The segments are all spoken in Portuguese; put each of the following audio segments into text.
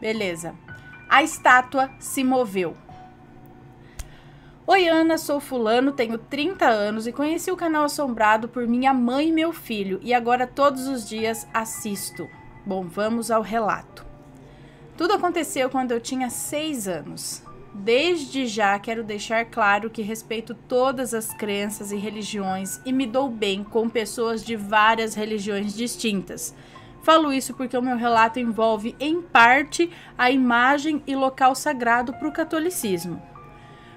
Beleza. A estátua se moveu. Oi, Ana, sou fulano, tenho 30 anos e conheci o canal Assombrado por minha mãe e meu filho, e agora todos os dias assisto. Bom, vamos ao relato. Tudo aconteceu quando eu tinha 6 anos. Desde já quero deixar claro que respeito todas as crenças e religiões e me dou bem com pessoas de várias religiões distintas. Falo isso porque o meu relato envolve, em parte, a imagem e local sagrado para o catolicismo.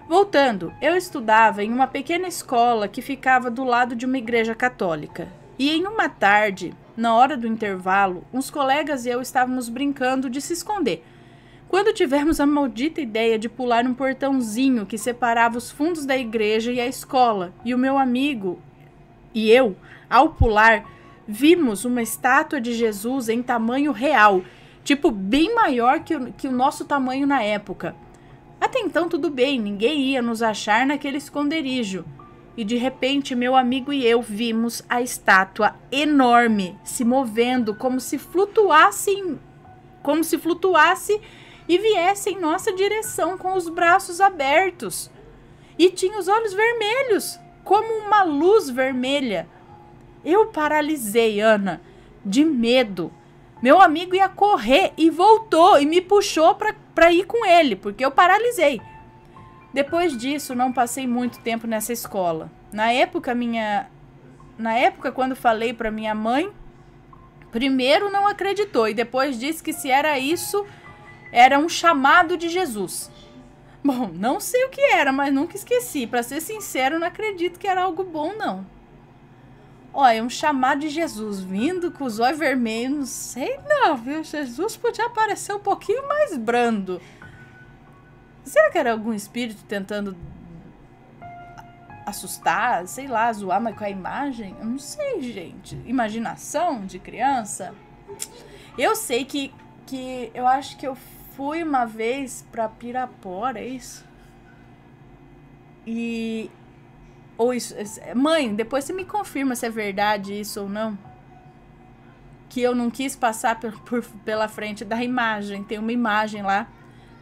Voltando, eu estudava em uma pequena escola que ficava do lado de uma igreja católica. E em uma tarde, na hora do intervalo, uns colegas e eu estávamos brincando de se esconder. Quando tivemos a maldita ideia de pular um portãozinho que separava os fundos da igreja e a escola, e o meu amigo e eu, ao pular, vimos uma estátua de Jesus em tamanho real, tipo bem maior que o, que o nosso tamanho na época. Até então, tudo bem, ninguém ia nos achar naquele esconderijo. E de repente, meu amigo e eu vimos a estátua enorme se movendo como se flutuasse, como se flutuasse e viesse em nossa direção com os braços abertos. E tinha os olhos vermelhos, como uma luz vermelha. Eu paralisei, Ana, de medo. Meu amigo ia correr e voltou e me puxou para ir com ele, porque eu paralisei. Depois disso, não passei muito tempo nessa escola. Na época, minha na época quando falei para minha mãe, primeiro não acreditou e depois disse que se era isso, era um chamado de Jesus. Bom, não sei o que era, mas nunca esqueci. Para ser sincero, não acredito que era algo bom não. Olha, um chamado de Jesus vindo com os olhos vermelhos, não sei não, viu? Jesus podia aparecer um pouquinho mais brando. Será que era algum espírito tentando assustar, sei lá, zoar, mas com a imagem? Eu não sei, gente. Imaginação de criança? Eu sei que, que eu acho que eu fui uma vez pra Pirapora, é isso? E ou isso, mãe, depois você me confirma se é verdade isso ou não. Que eu não quis passar por, por, pela frente da imagem. Tem uma imagem lá.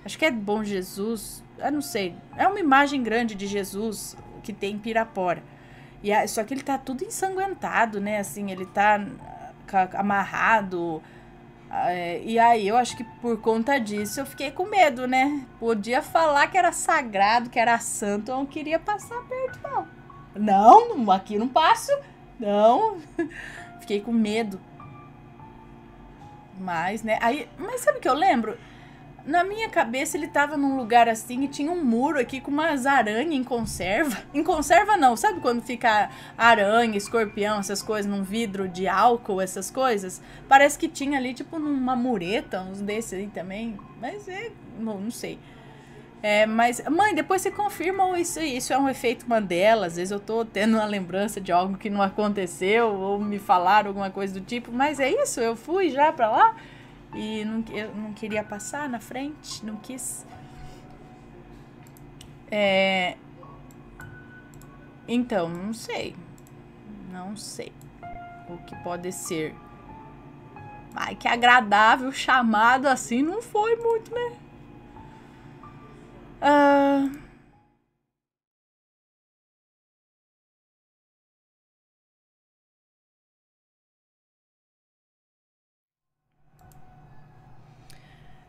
Acho que é Bom Jesus. Eu não sei. É uma imagem grande de Jesus que tem em Pirapora. E a, só que ele tá tudo ensanguentado, né? Assim, ele tá amarrado. Ah, é, e aí eu acho que por conta disso eu fiquei com medo, né? Podia falar que era sagrado, que era santo, eu não queria passar perto, não. Não, aqui não passo. Não. Fiquei com medo. Mas, né? Aí, mas sabe o que eu lembro? Na minha cabeça ele tava num lugar assim e tinha um muro aqui com umas aranhas em conserva. Em conserva não, sabe quando fica aranha, escorpião, essas coisas, num vidro de álcool, essas coisas? Parece que tinha ali, tipo, numa mureta, uns desses aí também. Mas é. não não sei. É, mas, mãe, depois você confirma isso, isso é um efeito Mandela. Às vezes eu tô tendo uma lembrança de algo que não aconteceu, ou me falaram alguma coisa do tipo, mas é isso, eu fui já pra lá e não, eu não queria passar na frente, não quis. É... Então, não sei. Não sei o que pode ser. Ai que agradável chamado assim não foi muito, né? Ah,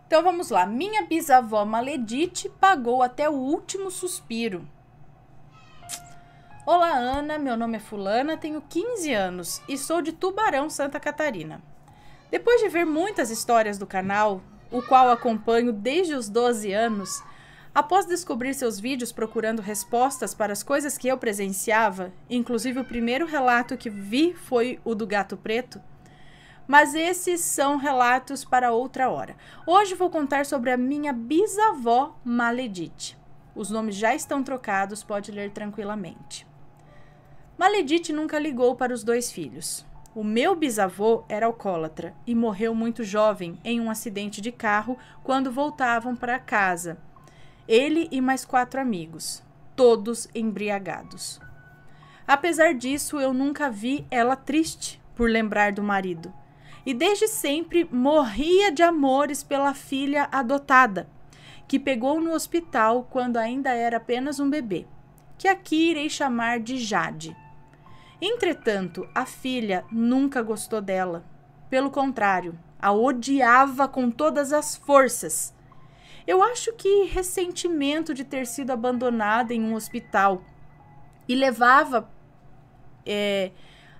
então vamos lá. Minha bisavó Maledite pagou até o último suspiro. Olá, Ana. Meu nome é Fulana, tenho 15 anos e sou de Tubarão, Santa Catarina. Depois de ver muitas histórias do canal, o qual acompanho desde os 12 anos, Após descobrir seus vídeos procurando respostas para as coisas que eu presenciava, inclusive o primeiro relato que vi foi o do gato preto, mas esses são relatos para outra hora. Hoje vou contar sobre a minha bisavó Maledite. Os nomes já estão trocados, pode ler tranquilamente. Maledite nunca ligou para os dois filhos. O meu bisavô era alcoólatra e morreu muito jovem em um acidente de carro quando voltavam para casa ele e mais quatro amigos, todos embriagados. Apesar disso, eu nunca vi ela triste por lembrar do marido. E desde sempre morria de amores pela filha adotada, que pegou no hospital quando ainda era apenas um bebê, que aqui irei chamar de Jade. Entretanto, a filha nunca gostou dela. Pelo contrário, a odiava com todas as forças eu acho que ressentimento de ter sido abandonada em um hospital e levava. É,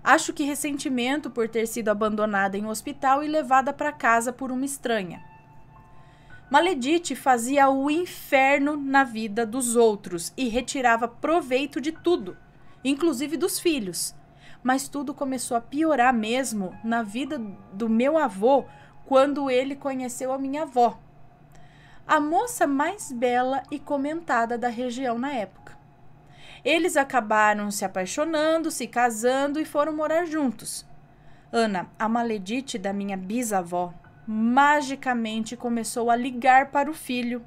acho que ressentimento por ter sido abandonada em um hospital e levada para casa por uma estranha. Maledite fazia o inferno na vida dos outros e retirava proveito de tudo, inclusive dos filhos. Mas tudo começou a piorar mesmo na vida do meu avô quando ele conheceu a minha avó, a moça mais bela e comentada da região na época. Eles acabaram se apaixonando, se casando e foram morar juntos. Ana, a maledite da minha bisavó, magicamente começou a ligar para o filho.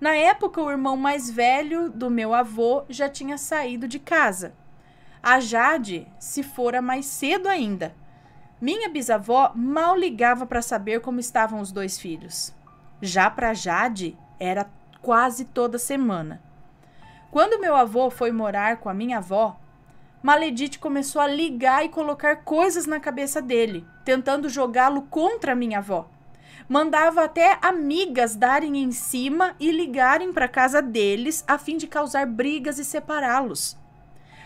Na época, o irmão mais velho do meu avô já tinha saído de casa. A Jade se fora mais cedo ainda. Minha bisavó mal ligava para saber como estavam os dois filhos. Já para Jade, era quase toda semana. Quando meu avô foi morar com a minha avó, Maledite começou a ligar e colocar coisas na cabeça dele, tentando jogá-lo contra a minha avó. Mandava até amigas darem em cima e ligarem para casa deles a fim de causar brigas e separá-los.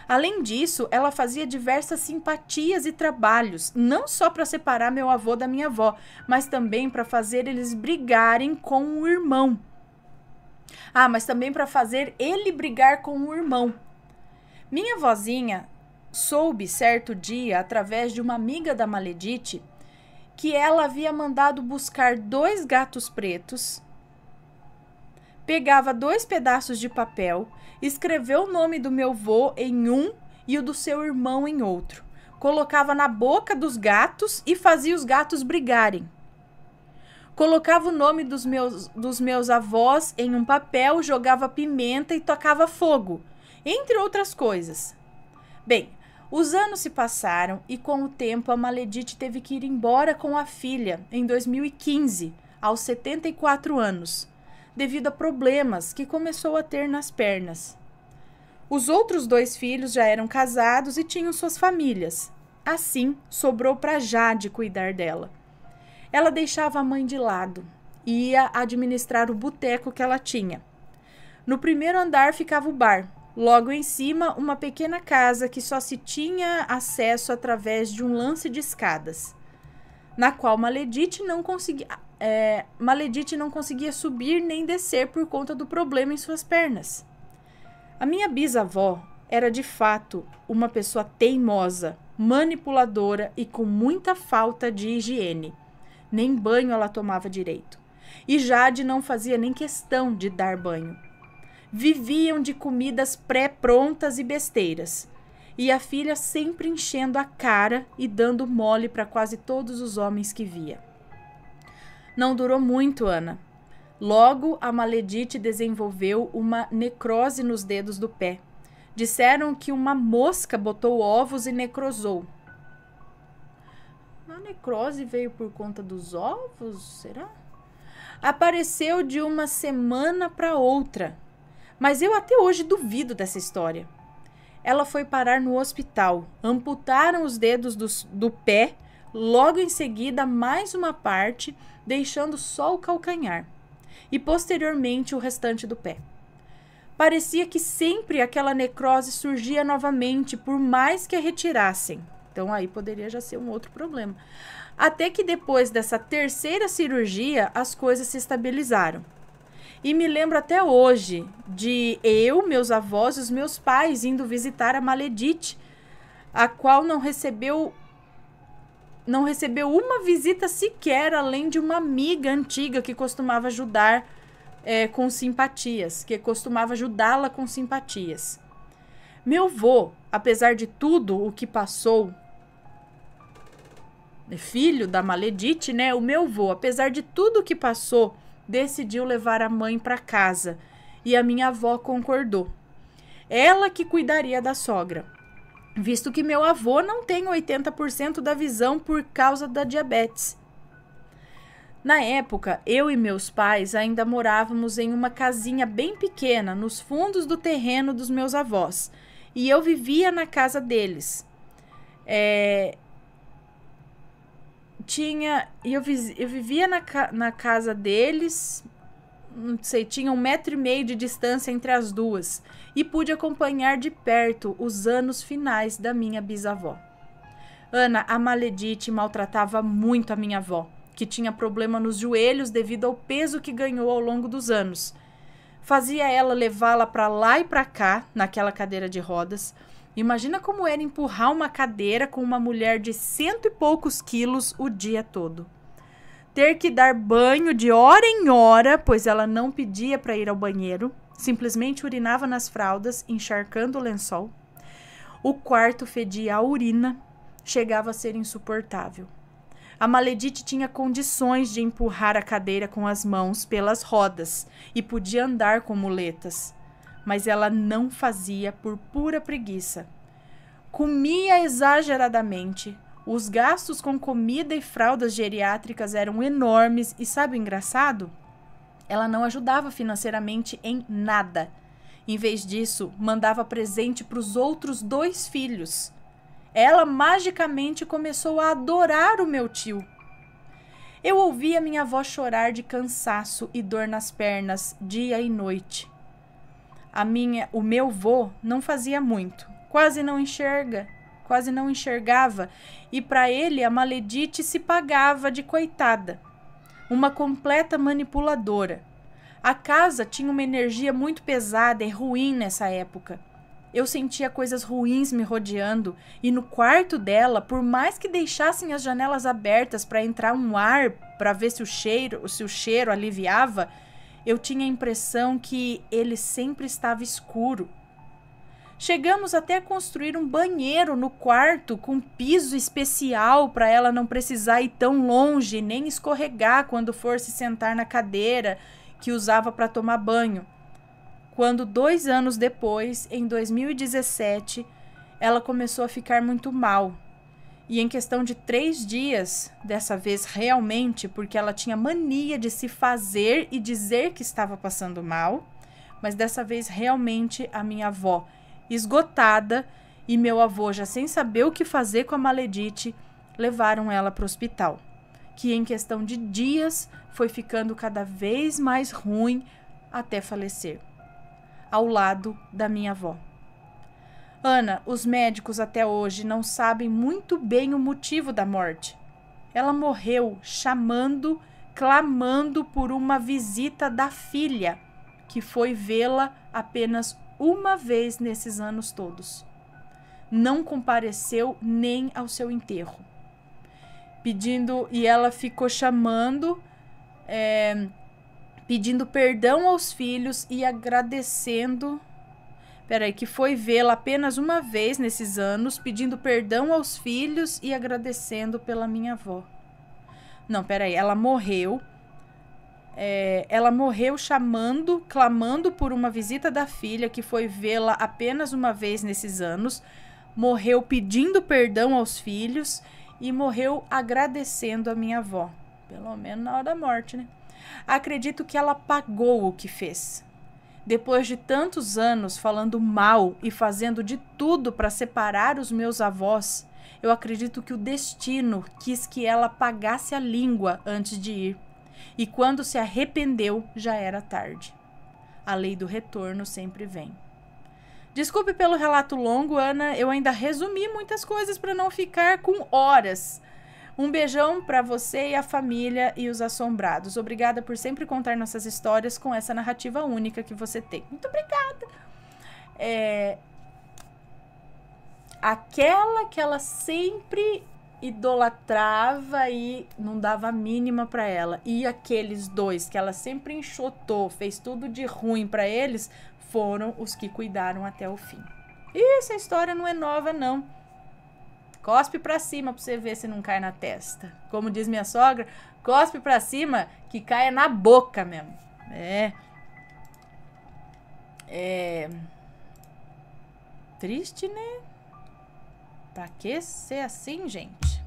Além disso, ela fazia diversas simpatias e trabalhos, não só para separar meu avô da minha avó, mas também para fazer eles brigarem com o irmão. Ah, mas também para fazer ele brigar com o irmão. Minha vozinha soube certo dia, através de uma amiga da Maledite, que ela havia mandado buscar dois gatos pretos pegava dois pedaços de papel, escreveu o nome do meu vô em um e o do seu irmão em outro. Colocava na boca dos gatos e fazia os gatos brigarem. Colocava o nome dos meus, dos meus avós em um papel, jogava pimenta e tocava fogo, entre outras coisas. Bem, os anos se passaram e com o tempo a Maledite teve que ir embora com a filha em 2015, aos 74 anos devido a problemas que começou a ter nas pernas. Os outros dois filhos já eram casados e tinham suas famílias. Assim, sobrou para Jade cuidar dela. Ela deixava a mãe de lado e ia administrar o boteco que ela tinha. No primeiro andar ficava o bar, logo em cima, uma pequena casa que só se tinha acesso através de um lance de escadas, na qual Maledite não conseguia é, Maledite não conseguia subir nem descer por conta do problema em suas pernas. A minha bisavó era de fato uma pessoa teimosa, manipuladora e com muita falta de higiene. Nem banho ela tomava direito. E Jade não fazia nem questão de dar banho. Viviam de comidas pré-prontas e besteiras. E a filha sempre enchendo a cara e dando mole para quase todos os homens que via. Não durou muito, Ana. Logo, a maledite desenvolveu uma necrose nos dedos do pé. Disseram que uma mosca botou ovos e necrosou. A necrose veio por conta dos ovos, será? Apareceu de uma semana para outra. Mas eu até hoje duvido dessa história. Ela foi parar no hospital. Amputaram os dedos do, do pé Logo em seguida, mais uma parte, deixando só o calcanhar, e posteriormente o restante do pé. Parecia que sempre aquela necrose surgia novamente, por mais que a retirassem. Então aí poderia já ser um outro problema. Até que depois dessa terceira cirurgia, as coisas se estabilizaram. E me lembro até hoje de eu, meus avós e os meus pais indo visitar a Maledite, a qual não recebeu não recebeu uma visita sequer, além de uma amiga antiga que costumava ajudar é, com simpatias, que costumava ajudá-la com simpatias. Meu vô, apesar de tudo o que passou, é filho da Maledite, né? O meu vô, apesar de tudo o que passou, decidiu levar a mãe para casa e a minha avó concordou. Ela que cuidaria da sogra visto que meu avô não tem 80% da visão por causa da diabetes. Na época, eu e meus pais ainda morávamos em uma casinha bem pequena nos fundos do terreno dos meus avós e eu vivia na casa deles. É... Tinha. Eu, vi... eu vivia na, ca... na casa deles, não sei, tinha um metro e meio de distância entre as duas e pude acompanhar de perto os anos finais da minha bisavó. Ana, a maledite, maltratava muito a minha avó, que tinha problema nos joelhos devido ao peso que ganhou ao longo dos anos. Fazia ela levá-la para lá e para cá naquela cadeira de rodas. Imagina como era empurrar uma cadeira com uma mulher de cento e poucos quilos o dia todo. Ter que dar banho de hora em hora, pois ela não pedia para ir ao banheiro simplesmente urinava nas fraldas, encharcando o lençol. O quarto fedia a urina, chegava a ser insuportável. A Maledite tinha condições de empurrar a cadeira com as mãos pelas rodas e podia andar com muletas, mas ela não fazia por pura preguiça. Comia exageradamente, os gastos com comida e fraldas geriátricas eram enormes e sabe o engraçado? Ela não ajudava financeiramente em nada. Em vez disso, mandava presente para os outros dois filhos. Ela magicamente começou a adorar o meu tio. Eu ouvia minha avó chorar de cansaço e dor nas pernas dia e noite. A minha, o meu vô não fazia muito, quase não enxerga, quase não enxergava, e para ele a maledite se pagava de coitada uma completa manipuladora. A casa tinha uma energia muito pesada e ruim nessa época. Eu sentia coisas ruins me rodeando, e no quarto dela, por mais que deixassem as janelas abertas para entrar um ar, para ver se o cheiro, se o cheiro aliviava, eu tinha a impressão que ele sempre estava escuro. Chegamos até a construir um banheiro no quarto com piso especial para ela não precisar ir tão longe nem escorregar quando for se sentar na cadeira que usava para tomar banho. Quando, dois anos depois, em 2017, ela começou a ficar muito mal. E em questão de três dias, dessa vez realmente, porque ela tinha mania de se fazer e dizer que estava passando mal, mas dessa vez realmente a minha avó esgotada, e meu avô, já sem saber o que fazer com a maledite, levaram ela para o hospital, que em questão de dias foi ficando cada vez mais ruim até falecer, ao lado da minha avó. Ana, os médicos até hoje não sabem muito bem o motivo da morte. Ela morreu chamando, clamando por uma visita da filha, que foi vê-la apenas uma vez nesses anos todos. Não compareceu nem ao seu enterro. Pedindo, e ela ficou chamando, é, pedindo perdão aos filhos e agradecendo. Peraí, que foi vê-la apenas uma vez nesses anos, pedindo perdão aos filhos e agradecendo pela minha avó. Não, peraí, ela morreu é, ela morreu chamando, clamando por uma visita da filha, que foi vê-la apenas uma vez nesses anos, morreu pedindo perdão aos filhos e morreu agradecendo a minha avó. Pelo menos na hora da morte, né? Acredito que ela pagou o que fez. Depois de tantos anos falando mal e fazendo de tudo para separar os meus avós, eu acredito que o destino quis que ela pagasse a língua antes de ir e quando se arrependeu, já era tarde. A lei do retorno sempre vem. Desculpe pelo relato longo, Ana, eu ainda resumi muitas coisas para não ficar com horas. Um beijão para você e a família e os assombrados. Obrigada por sempre contar nossas histórias com essa narrativa única que você tem. Muito obrigada. É... Aquela que ela sempre idolatrava e não dava a mínima para ela. E aqueles dois que ela sempre enxotou, fez tudo de ruim para eles, foram os que cuidaram até o fim. E essa história não é nova não. Cospe para cima para você ver se não cai na testa. Como diz minha sogra, cospe para cima que caia na boca mesmo. É. É. Triste, né? Pra que ser assim, gente?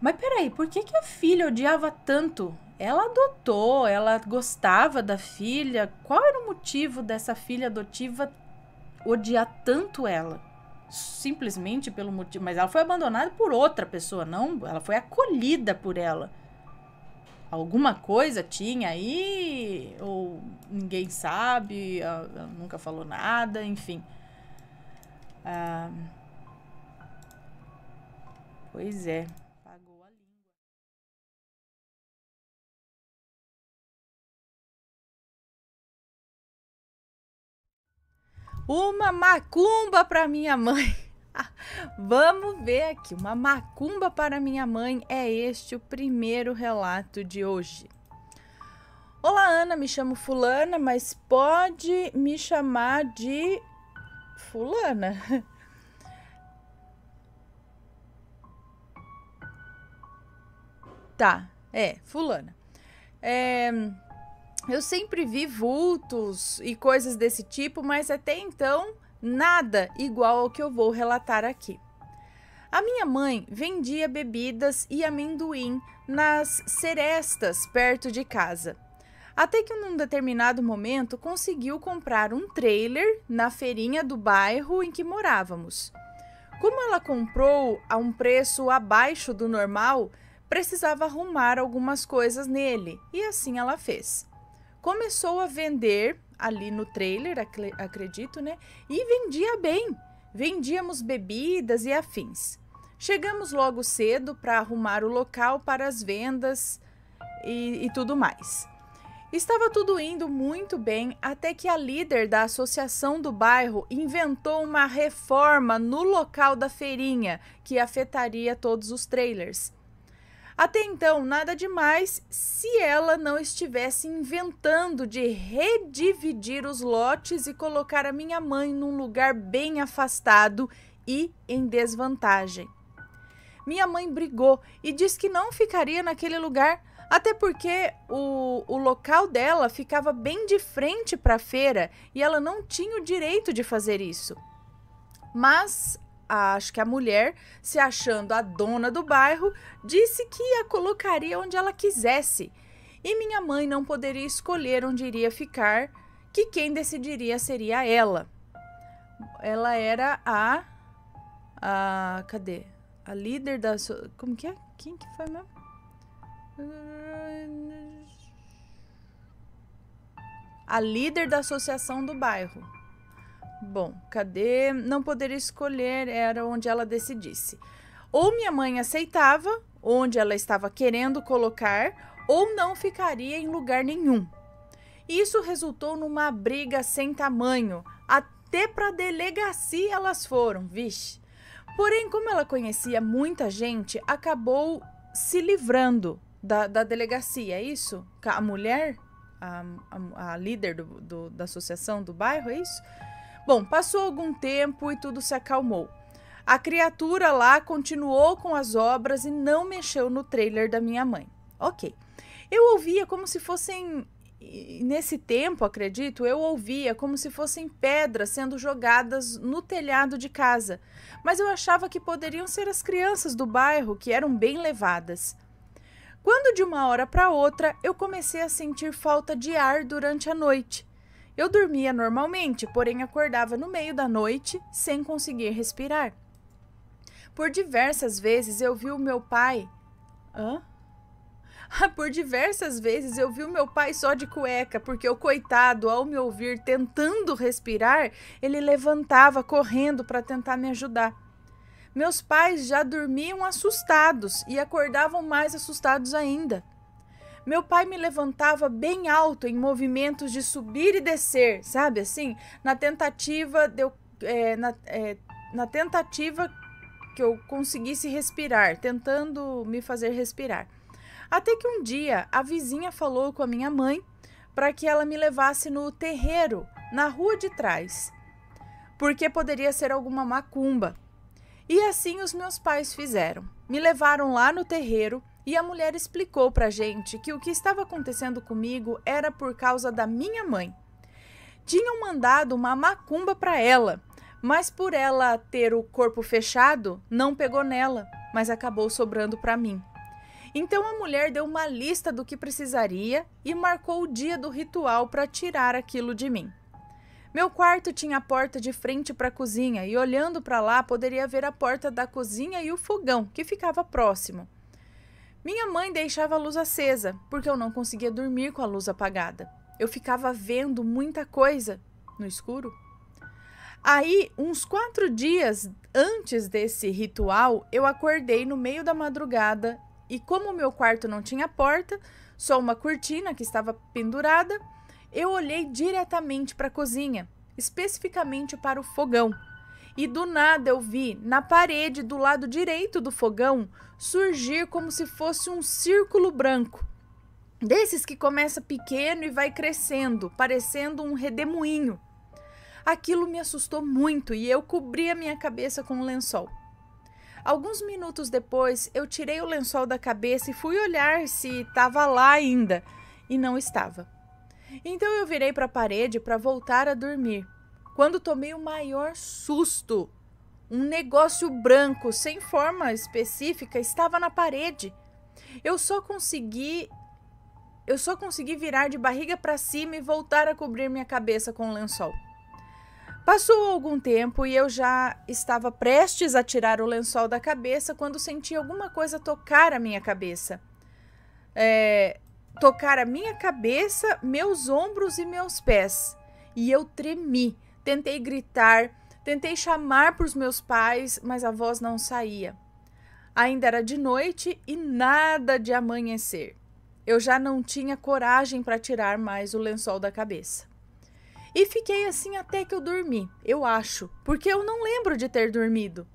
Mas peraí, por que, que a filha odiava tanto? Ela adotou, ela gostava da filha. Qual era o motivo dessa filha adotiva odiar tanto ela? Simplesmente pelo motivo. Mas ela foi abandonada por outra pessoa, não? Ela foi acolhida por ela. Alguma coisa tinha aí, ou ninguém sabe, nunca falou nada, enfim. Ah, pois é. Pagou a língua. Uma macumba para minha mãe. Vamos ver aqui. Uma macumba para minha mãe é este o primeiro relato de hoje. Olá, Ana. Me chamo Fulana, mas pode me chamar de fulana. Tá, é, fulana. É, eu sempre vi vultos e coisas desse tipo, mas até então nada igual ao que eu vou relatar aqui. A minha mãe vendia bebidas e amendoim nas serestas perto de casa. Até que num determinado momento conseguiu comprar um trailer na feirinha do bairro em que morávamos. Como ela comprou a um preço abaixo do normal, precisava arrumar algumas coisas nele e assim ela fez. Começou a vender ali no trailer, acredito, né? E vendia bem. Vendíamos bebidas e afins. Chegamos logo cedo para arrumar o local para as vendas e, e tudo mais. Estava tudo indo muito bem até que a líder da associação do bairro inventou uma reforma no local da feirinha que afetaria todos os trailers. Até então, nada demais se ela não estivesse inventando de redividir os lotes e colocar a minha mãe num lugar bem afastado e em desvantagem. Minha mãe brigou e disse que não ficaria naquele lugar até porque o, o local dela ficava bem de frente para a feira e ela não tinha o direito de fazer isso. Mas acho que a mulher, se achando a dona do bairro, disse que a colocaria onde ela quisesse. E minha mãe não poderia escolher onde iria ficar, que quem decidiria seria ela. Ela era a. a cadê? A líder da. Como que é? Quem que foi mesmo? A líder da associação do bairro. Bom, cadê? Não poderia escolher, era onde ela decidisse. Ou minha mãe aceitava, onde ela estava querendo colocar, ou não ficaria em lugar nenhum. Isso resultou numa briga sem tamanho. Até para delegacia elas foram, vixe. Porém, como ela conhecia muita gente, acabou se livrando da, da delegacia, é isso? A mulher, a, a, a líder do, do, da associação do bairro, é isso? Bom, passou algum tempo e tudo se acalmou. A criatura lá continuou com as obras e não mexeu no trailer da minha mãe. Ok. Eu ouvia como se fossem. Nesse tempo, acredito, eu ouvia como se fossem pedras sendo jogadas no telhado de casa, mas eu achava que poderiam ser as crianças do bairro que eram bem levadas. Quando de uma hora para outra eu comecei a sentir falta de ar durante a noite. Eu dormia normalmente, porém acordava no meio da noite sem conseguir respirar. Por diversas vezes eu vi o meu pai. Hã? Por diversas vezes eu vi o meu pai só de cueca, porque o coitado, ao me ouvir tentando respirar, ele levantava correndo para tentar me ajudar. Meus pais já dormiam assustados e acordavam mais assustados ainda. Meu pai me levantava bem alto em movimentos de subir e descer, sabe assim? Na tentativa de eu, é, na, é, na tentativa que eu conseguisse respirar, tentando me fazer respirar. Até que um dia a vizinha falou com a minha mãe para que ela me levasse no terreiro, na rua de trás, porque poderia ser alguma macumba. E assim os meus pais fizeram. Me levaram lá no terreiro e a mulher explicou pra gente que o que estava acontecendo comigo era por causa da minha mãe. Tinham mandado uma macumba para ela, mas por ela ter o corpo fechado, não pegou nela, mas acabou sobrando para mim. Então a mulher deu uma lista do que precisaria e marcou o dia do ritual para tirar aquilo de mim. Meu quarto tinha a porta de frente para a cozinha e olhando para lá poderia ver a porta da cozinha e o fogão, que ficava próximo. Minha mãe deixava a luz acesa, porque eu não conseguia dormir com a luz apagada. Eu ficava vendo muita coisa no escuro. Aí, uns quatro dias antes desse ritual, eu acordei no meio da madrugada e, como o meu quarto não tinha porta, só uma cortina que estava pendurada, eu olhei diretamente para a cozinha, especificamente para o fogão. E do nada eu vi, na parede do lado direito do fogão, surgir como se fosse um círculo branco. Desses que começa pequeno e vai crescendo, parecendo um redemoinho. Aquilo me assustou muito e eu cobri a minha cabeça com um lençol. Alguns minutos depois, eu tirei o lençol da cabeça e fui olhar se estava lá ainda, e não estava. Então eu virei para a parede para voltar a dormir, quando tomei o maior susto. Um negócio branco, sem forma específica, estava na parede. Eu só consegui. Eu só consegui virar de barriga para cima e voltar a cobrir minha cabeça com o um lençol. Passou algum tempo e eu já estava prestes a tirar o lençol da cabeça quando senti alguma coisa tocar a minha cabeça. É, tocar a minha cabeça, meus ombros e meus pés. E eu tremi, tentei gritar, tentei chamar para os meus pais, mas a voz não saía. Ainda era de noite e nada de amanhecer. Eu já não tinha coragem para tirar mais o lençol da cabeça. E fiquei assim até que eu dormi, eu acho, porque eu não lembro de ter dormido.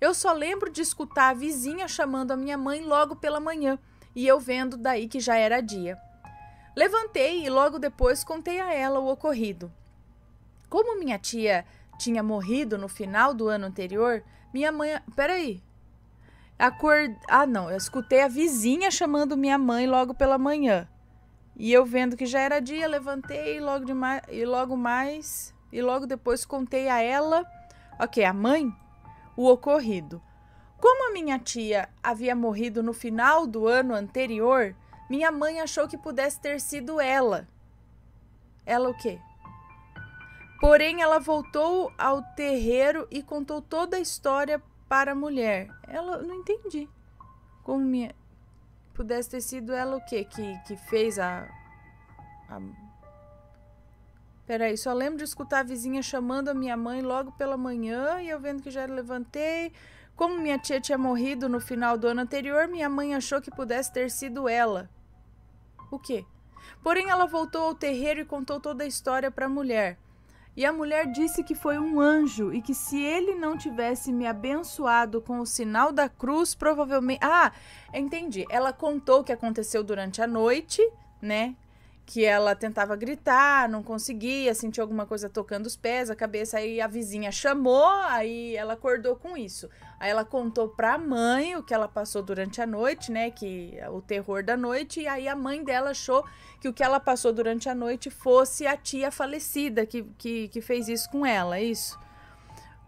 Eu só lembro de escutar a vizinha chamando a minha mãe logo pela manhã e eu vendo daí que já era dia. Levantei e logo depois contei a ela o ocorrido. Como minha tia tinha morrido no final do ano anterior, minha mãe. Peraí. Acord... Ah, não. Eu escutei a vizinha chamando minha mãe logo pela manhã. E eu vendo que já era dia, levantei e logo, de ma... e logo mais. E logo depois contei a ela. Ok, a mãe? O ocorrido. Como a minha tia havia morrido no final do ano anterior, minha mãe achou que pudesse ter sido ela. Ela o quê? Porém, ela voltou ao terreiro e contou toda a história para a mulher. Ela não entendi. Como minha pudesse ter sido ela o quê que que fez a a Peraí, só lembro de escutar a vizinha chamando a minha mãe logo pela manhã e eu vendo que já levantei. Como minha tia tinha morrido no final do ano anterior, minha mãe achou que pudesse ter sido ela. O quê? Porém, ela voltou ao terreiro e contou toda a história para a mulher. E a mulher disse que foi um anjo e que se ele não tivesse me abençoado com o sinal da cruz, provavelmente. Ah, entendi. Ela contou o que aconteceu durante a noite, né? que ela tentava gritar, não conseguia, sentiu alguma coisa tocando os pés, a cabeça, aí a vizinha chamou, aí ela acordou com isso. Aí ela contou pra mãe o que ela passou durante a noite, né, que é o terror da noite, e aí a mãe dela achou que o que ela passou durante a noite fosse a tia falecida que, que, que fez isso com ela, é isso.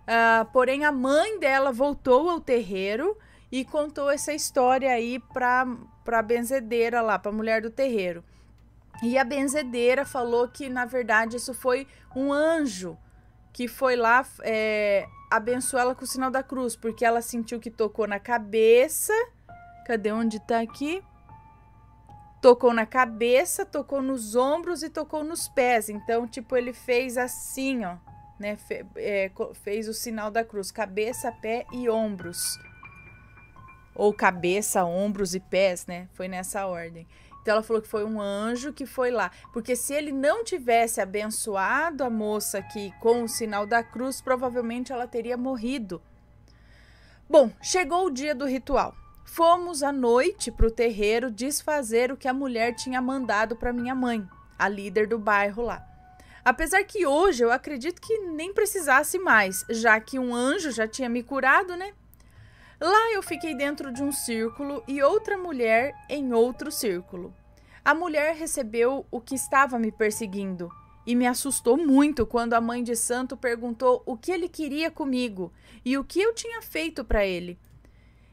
Uh, porém, a mãe dela voltou ao terreiro e contou essa história aí pra, pra benzedeira lá, pra mulher do terreiro. E a benzedeira falou que, na verdade, isso foi um anjo que foi lá é, abençoar ela com o sinal da cruz, porque ela sentiu que tocou na cabeça. Cadê onde tá aqui? Tocou na cabeça, tocou nos ombros e tocou nos pés. Então, tipo, ele fez assim, ó, né? Fe é, fez o sinal da cruz: cabeça, pé e ombros. Ou cabeça, ombros e pés, né? Foi nessa ordem. Então ela falou que foi um anjo que foi lá. Porque se ele não tivesse abençoado a moça aqui com o sinal da cruz, provavelmente ela teria morrido. Bom, chegou o dia do ritual. Fomos à noite para o terreiro desfazer o que a mulher tinha mandado para minha mãe, a líder do bairro lá. Apesar que hoje eu acredito que nem precisasse mais, já que um anjo já tinha me curado, né? Lá eu fiquei dentro de um círculo e outra mulher em outro círculo. A mulher recebeu o que estava me perseguindo e me assustou muito quando a mãe de santo perguntou o que ele queria comigo e o que eu tinha feito para ele.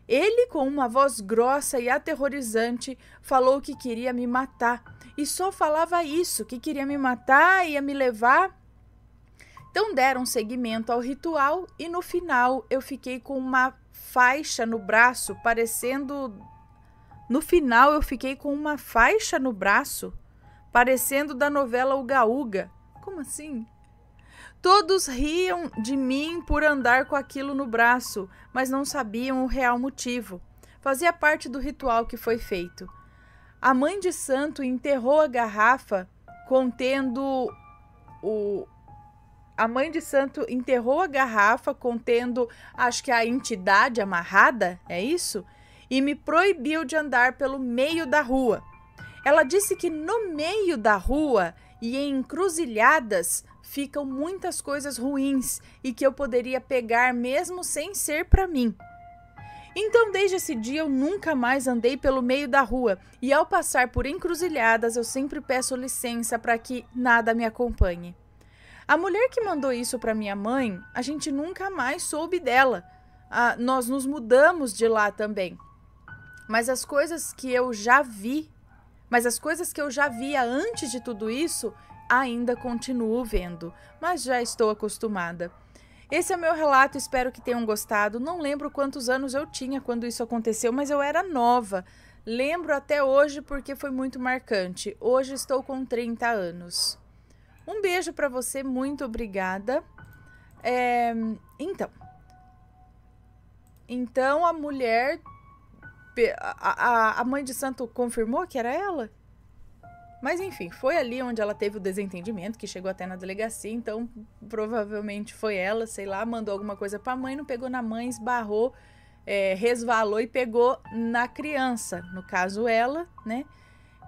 Ele, com uma voz grossa e aterrorizante, falou que queria me matar e só falava isso, que queria me matar, ia me levar. Então deram seguimento ao ritual e no final eu fiquei com uma faixa no braço, parecendo. No final eu fiquei com uma faixa no braço, parecendo da novela Uga. Como assim? Todos riam de mim por andar com aquilo no braço, mas não sabiam o real motivo. Fazia parte do ritual que foi feito. A mãe de santo enterrou a garrafa contendo o a mãe de santo enterrou a garrafa contendo, acho que a entidade amarrada, é isso? E me proibiu de andar pelo meio da rua. Ela disse que no meio da rua e em encruzilhadas ficam muitas coisas ruins e que eu poderia pegar mesmo sem ser para mim. Então, desde esse dia, eu nunca mais andei pelo meio da rua e, ao passar por encruzilhadas, eu sempre peço licença para que nada me acompanhe. A mulher que mandou isso para minha mãe, a gente nunca mais soube dela. Ah, nós nos mudamos de lá também. Mas as coisas que eu já vi, mas as coisas que eu já via antes de tudo isso, ainda continuo vendo, mas já estou acostumada. Esse é meu relato, espero que tenham gostado. Não lembro quantos anos eu tinha quando isso aconteceu, mas eu era nova. Lembro até hoje porque foi muito marcante. Hoje estou com 30 anos. Um beijo para você, muito obrigada. É, então. Então a mulher. A, a, mãe de santo confirmou que era ela? Mas enfim, foi ali onde ela teve o desentendimento, que chegou até na delegacia, então provavelmente foi ela, sei lá, mandou alguma coisa pra mãe, não pegou na mãe, esbarrou, é, resvalou e pegou na criança. No caso, ela, né?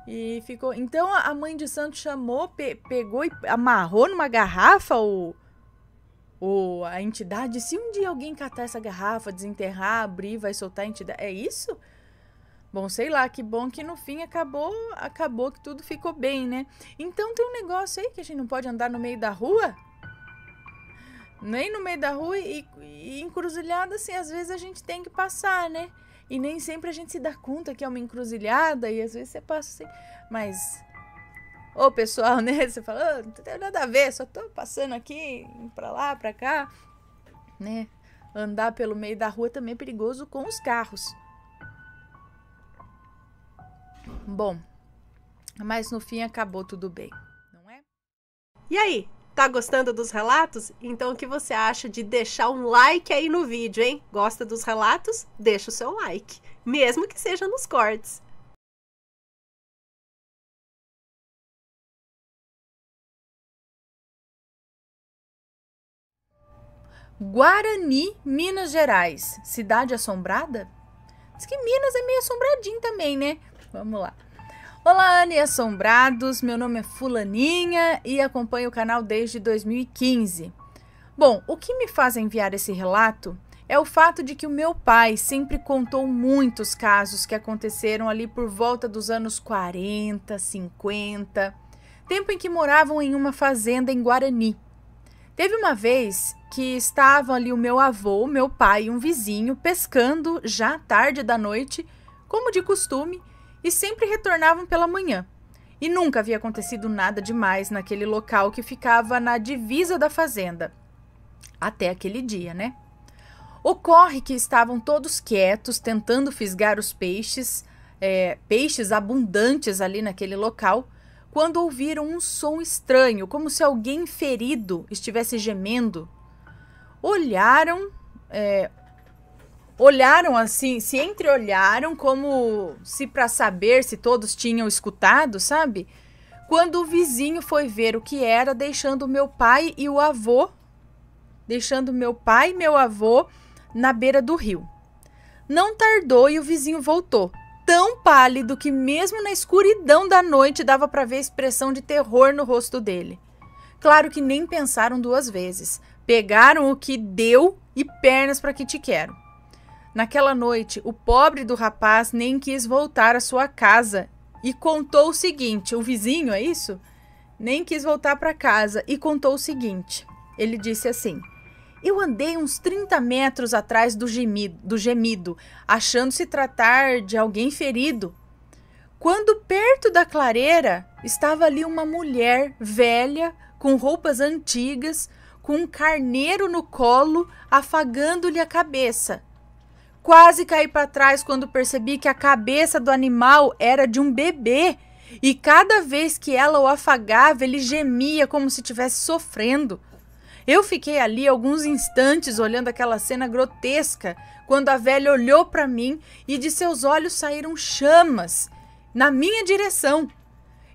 E ficou. Então a mãe de santo chamou, pe pegou e amarrou numa garrafa o, o a entidade. Se um dia alguém catar essa garrafa, desenterrar, abrir, vai soltar a entidade. É isso? Bom, sei lá, que bom que no fim acabou, acabou que tudo ficou bem, né? Então tem um negócio aí que a gente não pode andar no meio da rua? Nem no meio da rua e, e encruzilhada, assim, às vezes a gente tem que passar, né? E nem sempre a gente se dá conta que é uma encruzilhada e às vezes você passa assim. Mas. Ô pessoal, né? Você fala, oh, não tem nada a ver, só tô passando aqui, pra lá, pra cá. Né? Andar pelo meio da rua também é perigoso com os carros. Bom, mas no fim acabou tudo bem, não é? E aí, Tá gostando dos relatos? Então o que você acha de deixar um like aí no vídeo, hein? Gosta dos relatos? Deixa o seu like, mesmo que seja nos cortes. Guarani, Minas Gerais. Cidade assombrada? Diz que Minas é meio assombradinho também, né? Vamos lá. Olá, Anne Assombrados! Meu nome é Fulaninha e acompanho o canal desde 2015. Bom, o que me faz enviar esse relato é o fato de que o meu pai sempre contou muitos casos que aconteceram ali por volta dos anos 40, 50, tempo em que moravam em uma fazenda em Guarani. Teve uma vez que estavam ali o meu avô, meu pai e um vizinho pescando já tarde da noite, como de costume e sempre retornavam pela manhã. E nunca havia acontecido nada demais naquele local que ficava na divisa da fazenda. Até aquele dia, né? Ocorre que estavam todos quietos, tentando fisgar os peixes, é, peixes abundantes ali naquele local, quando ouviram um som estranho, como se alguém ferido estivesse gemendo. Olharam, é, olharam assim, se entreolharam como se para saber se todos tinham escutado, sabe? Quando o vizinho foi ver o que era, deixando meu pai e o avô, deixando meu pai e meu avô na beira do rio. Não tardou e o vizinho voltou, tão pálido que mesmo na escuridão da noite dava para ver a expressão de terror no rosto dele. Claro que nem pensaram duas vezes. Pegaram o que deu e pernas para que te quero. Naquela noite, o pobre do rapaz nem quis voltar à sua casa e contou o seguinte: o vizinho, é isso? Nem quis voltar para casa e contou o seguinte. Ele disse assim: Eu andei uns 30 metros atrás do gemido, do gemido achando se tratar de alguém ferido. Quando perto da clareira, estava ali uma mulher velha, com roupas antigas, com um carneiro no colo, afagando-lhe a cabeça. Quase caí para trás quando percebi que a cabeça do animal era de um bebê e cada vez que ela o afagava, ele gemia como se estivesse sofrendo. Eu fiquei ali alguns instantes olhando aquela cena grotesca, quando a velha olhou para mim e de seus olhos saíram chamas na minha direção.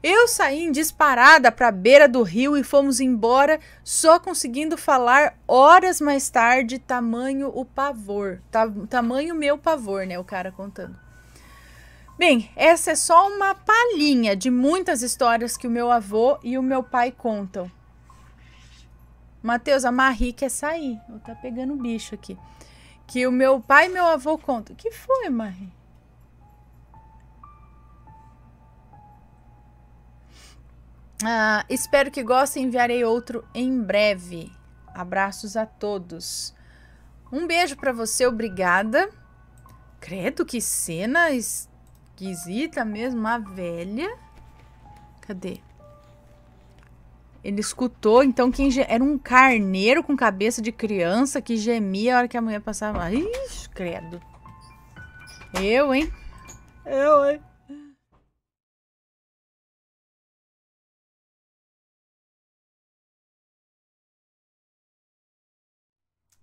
Eu saí em disparada para a beira do rio e fomos embora, só conseguindo falar horas mais tarde, tamanho o pavor. Ta tamanho meu pavor, né? O cara contando. Bem, essa é só uma palhinha de muitas histórias que o meu avô e o meu pai contam. Matheus, a Marie quer sair. Eu tá pegando bicho aqui. Que o meu pai e meu avô contam. que foi, Marie? Ah, espero que gostem. Enviarei outro em breve. Abraços a todos. Um beijo para você, obrigada. Credo, que cena esquisita mesmo. A velha. Cadê? Ele escutou, então, quem era um carneiro com cabeça de criança que gemia a hora que a mulher passava. Ixi, credo. Eu, hein? Eu, hein?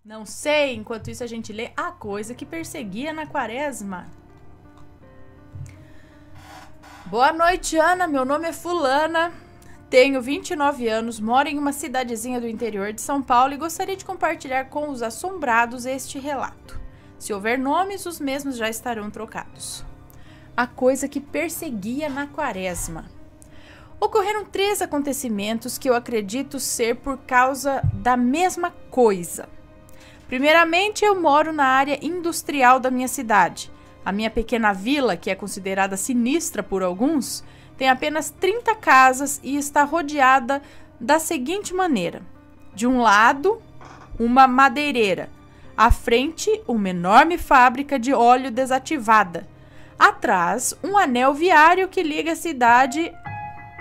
Não sei, enquanto isso a gente lê a coisa que perseguia na quaresma. Boa noite, Ana. Meu nome é Fulana. Tenho 29 anos, moro em uma cidadezinha do interior de São Paulo e gostaria de compartilhar com os assombrados este relato. Se houver nomes, os mesmos já estarão trocados. A coisa que perseguia na quaresma. Ocorreram três acontecimentos que eu acredito ser por causa da mesma coisa. Primeiramente, eu moro na área industrial da minha cidade. A minha pequena vila, que é considerada sinistra por alguns, tem apenas 30 casas e está rodeada da seguinte maneira: de um lado, uma madeireira, à frente, uma enorme fábrica de óleo desativada, atrás, um anel viário que liga a cidade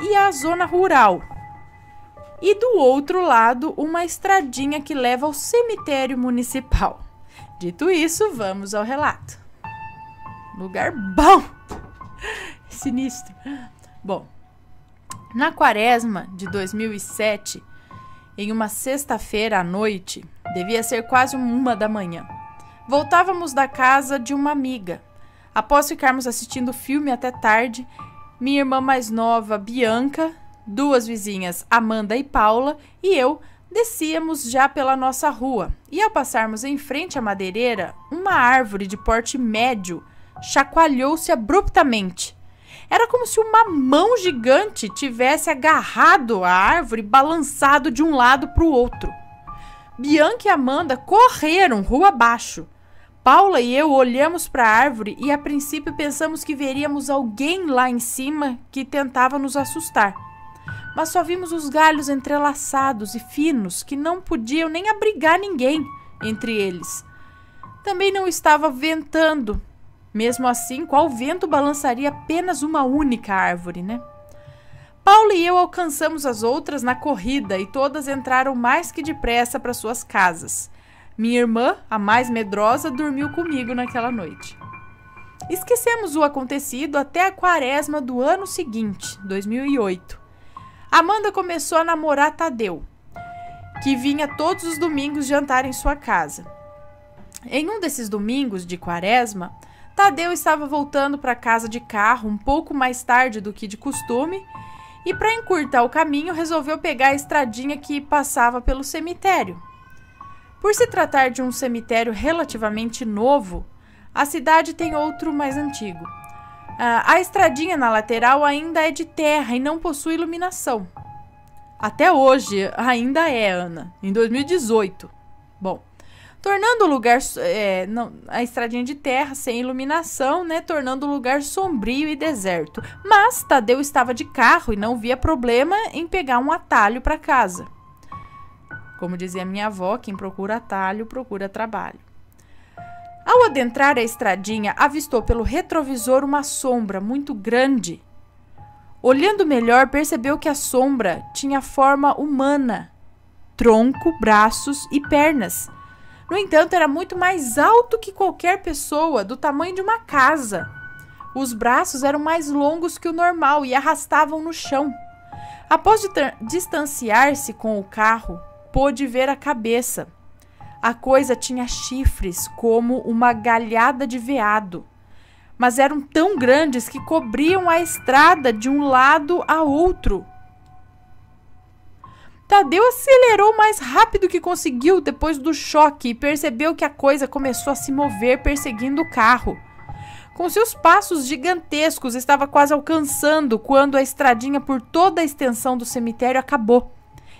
e a zona rural e do outro lado uma estradinha que leva ao cemitério municipal. Dito isso, vamos ao relato. Lugar bom! Sinistro. Bom, na quaresma de 2007, em uma sexta-feira à noite, devia ser quase uma da manhã, voltávamos da casa de uma amiga. Após ficarmos assistindo o filme até tarde, minha irmã mais nova, Bianca, Duas vizinhas, Amanda e Paula, e eu descíamos já pela nossa rua. E ao passarmos em frente à madeireira, uma árvore de porte médio chacoalhou-se abruptamente. Era como se uma mão gigante tivesse agarrado a árvore e balançado de um lado para o outro. Bianca e Amanda correram rua abaixo. Paula e eu olhamos para a árvore e a princípio pensamos que veríamos alguém lá em cima que tentava nos assustar mas só vimos os galhos entrelaçados e finos que não podiam nem abrigar ninguém entre eles. Também não estava ventando. Mesmo assim, qual vento balançaria apenas uma única árvore, né? Paulo e eu alcançamos as outras na corrida e todas entraram mais que depressa para suas casas. Minha irmã, a mais medrosa, dormiu comigo naquela noite. Esquecemos o acontecido até a quaresma do ano seguinte, 2008. Amanda começou a namorar Tadeu, que vinha todos os domingos jantar em sua casa. Em um desses domingos de quaresma, Tadeu estava voltando para casa de carro um pouco mais tarde do que de costume e, para encurtar o caminho, resolveu pegar a estradinha que passava pelo cemitério. Por se tratar de um cemitério relativamente novo, a cidade tem outro mais antigo. Ah, a estradinha na lateral ainda é de terra e não possui iluminação. Até hoje ainda é, Ana, em 2018. Bom, tornando o lugar. É, não, a estradinha de terra sem iluminação, né? Tornando o lugar sombrio e deserto. Mas Tadeu estava de carro e não via problema em pegar um atalho para casa. Como dizia minha avó, quem procura atalho procura trabalho. Ao adentrar a estradinha, avistou pelo retrovisor uma sombra muito grande. Olhando melhor, percebeu que a sombra tinha forma humana, tronco, braços e pernas. No entanto, era muito mais alto que qualquer pessoa, do tamanho de uma casa. Os braços eram mais longos que o normal e arrastavam no chão. Após distanciar-se com o carro, pôde ver a cabeça. A coisa tinha chifres como uma galhada de veado, mas eram tão grandes que cobriam a estrada de um lado a outro. Tadeu acelerou mais rápido que conseguiu depois do choque e percebeu que a coisa começou a se mover perseguindo o carro. Com seus passos gigantescos, estava quase alcançando quando a estradinha por toda a extensão do cemitério acabou.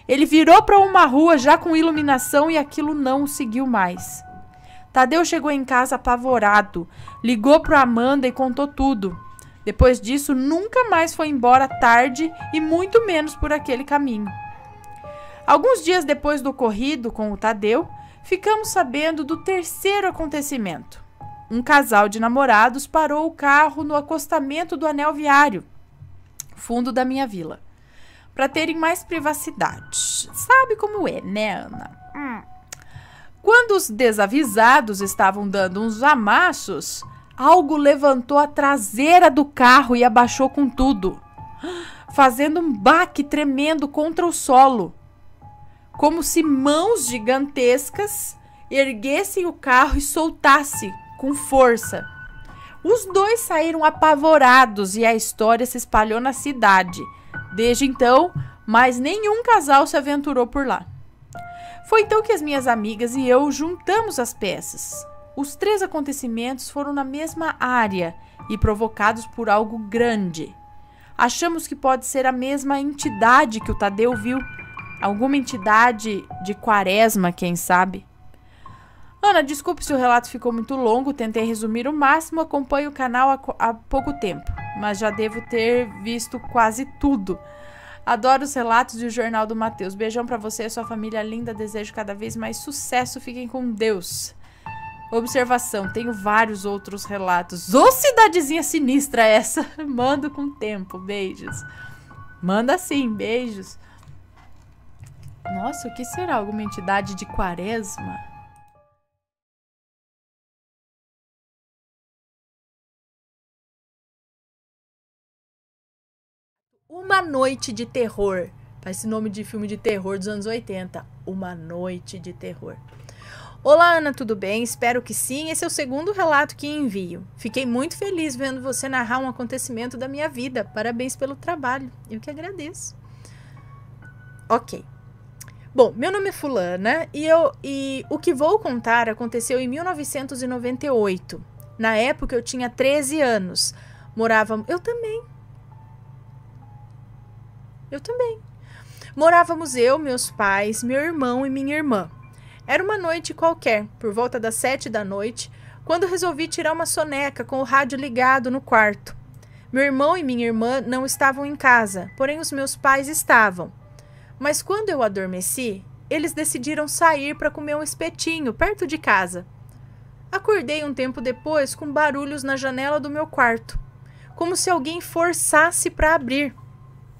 Ele virou para uma rua já com iluminação e aquilo não o seguiu mais. Tadeu chegou em casa apavorado, ligou para Amanda e contou tudo. Depois disso, nunca mais foi embora tarde e muito menos por aquele caminho. Alguns dias depois do ocorrido com o Tadeu, ficamos sabendo do terceiro acontecimento. Um casal de namorados parou o carro no acostamento do anel viário, fundo da minha vila para terem mais privacidade. Sabe como é, né, Ana? Hum. Quando os desavisados estavam dando uns amassos, algo levantou a traseira do carro e abaixou com tudo, fazendo um baque tremendo contra o solo. Como se mãos gigantescas erguessem o carro e soltassem com força. Os dois saíram apavorados e a história se espalhou na cidade. Desde então, mais nenhum casal se aventurou por lá. Foi então que as minhas amigas e eu juntamos as peças. Os três acontecimentos foram na mesma área e provocados por algo grande. Achamos que pode ser a mesma entidade que o Tadeu viu, alguma entidade de quaresma, quem sabe. Ana, desculpe se o relato ficou muito longo, tentei resumir o máximo, acompanho o canal há, há pouco tempo, mas já devo ter visto quase tudo. Adoro os relatos e o Jornal do Matheus. Beijão para você e sua família linda. Desejo cada vez mais sucesso. Fiquem com Deus. Observação: tenho vários outros relatos. Ô, cidadezinha sinistra essa! Mando com tempo. Beijos. Manda sim, beijos. Nossa, o que será? Alguma entidade de quaresma? Uma Noite de Terror. Tá esse nome de filme de terror dos anos 80. Uma Noite de Terror. Olá, Ana, tudo bem? Espero que sim. Esse é o segundo relato que envio. Fiquei muito feliz vendo você narrar um acontecimento da minha vida. Parabéns pelo trabalho. Eu que agradeço. Ok. Bom, meu nome é Fulana e, eu, e o que vou contar aconteceu em 1998. Na época eu tinha 13 anos. Morava. Eu também. Eu também. Morávamos eu, meus pais, meu irmão e minha irmã. Era uma noite qualquer, por volta das sete da noite, quando resolvi tirar uma soneca com o rádio ligado no quarto. Meu irmão e minha irmã não estavam em casa, porém os meus pais estavam. Mas quando eu adormeci, eles decidiram sair para comer um espetinho perto de casa. Acordei um tempo depois com barulhos na janela do meu quarto, como se alguém forçasse para abrir.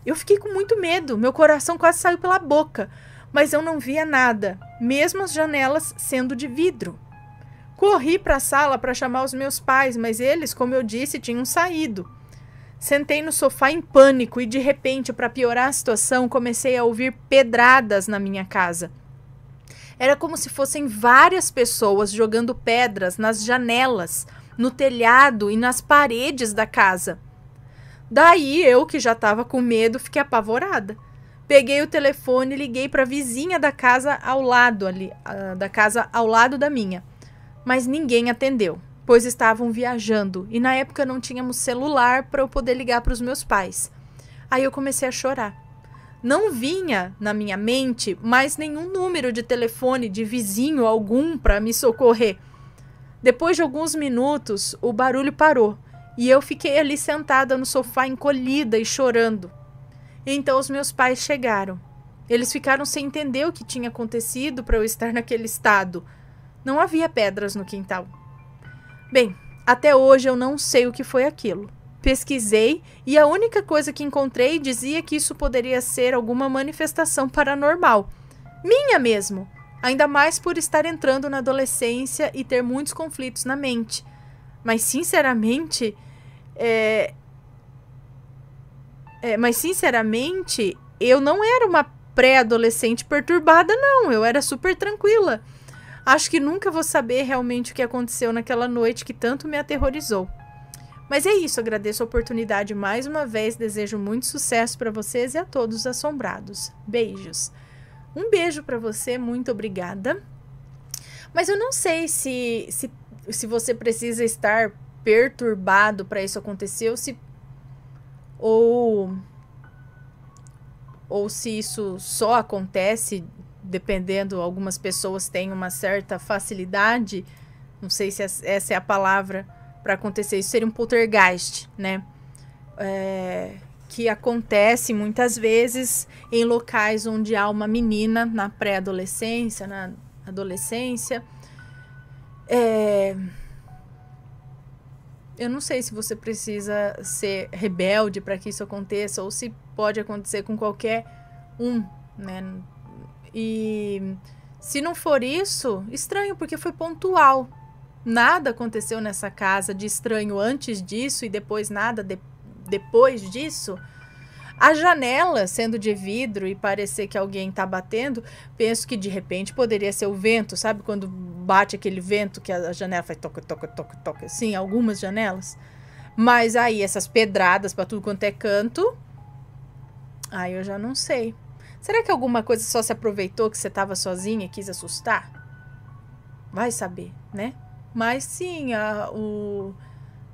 Eu fiquei com muito medo, meu coração quase saiu pela boca, mas eu não via nada, mesmo as janelas sendo de vidro. Corri para a sala para chamar os meus pais, mas eles, como eu disse, tinham saído. Sentei no sofá em pânico e, de repente, para piorar a situação, comecei a ouvir pedradas na minha casa. Era como se fossem várias pessoas jogando pedras nas janelas, no telhado e nas paredes da casa. Daí eu, que já tava com medo, fiquei apavorada. Peguei o telefone e liguei para a vizinha da casa ao lado ali, da casa ao lado da minha. Mas ninguém atendeu, pois estavam viajando e na época não tínhamos celular para eu poder ligar para os meus pais. Aí eu comecei a chorar. Não vinha na minha mente mais nenhum número de telefone de vizinho algum para me socorrer. Depois de alguns minutos, o barulho parou e eu fiquei ali sentada no sofá, encolhida e chorando. Então os meus pais chegaram. Eles ficaram sem entender o que tinha acontecido para eu estar naquele estado. Não havia pedras no quintal. Bem, até hoje eu não sei o que foi aquilo. Pesquisei e a única coisa que encontrei dizia que isso poderia ser alguma manifestação paranormal. Minha mesmo! Ainda mais por estar entrando na adolescência e ter muitos conflitos na mente. Mas sinceramente, é... É, mas sinceramente, eu não era uma pré-adolescente perturbada, não. Eu era super tranquila. Acho que nunca vou saber realmente o que aconteceu naquela noite que tanto me aterrorizou. Mas é isso, agradeço a oportunidade mais uma vez, desejo muito sucesso para vocês e a todos os assombrados. Beijos. Um beijo para você, muito obrigada. Mas eu não sei se, se se você precisa estar perturbado para isso acontecer ou se ou ou se isso só acontece dependendo algumas pessoas têm uma certa facilidade não sei se essa é a palavra para acontecer isso seria um poltergeist né é, que acontece muitas vezes em locais onde há uma menina na pré-adolescência na adolescência é... Eu não sei se você precisa ser rebelde para que isso aconteça ou se pode acontecer com qualquer um, né? E se não for isso, estranho porque foi pontual. Nada aconteceu nessa casa de estranho antes disso e depois nada de depois disso. A janela sendo de vidro e parecer que alguém está batendo, penso que de repente poderia ser o vento, sabe? Quando bate aquele vento que a janela faz toca, toca, toca, toca, assim, algumas janelas. Mas aí essas pedradas para tudo quanto é canto, aí eu já não sei. Será que alguma coisa só se aproveitou que você estava sozinha e quis assustar? Vai saber, né? Mas sim, a, o,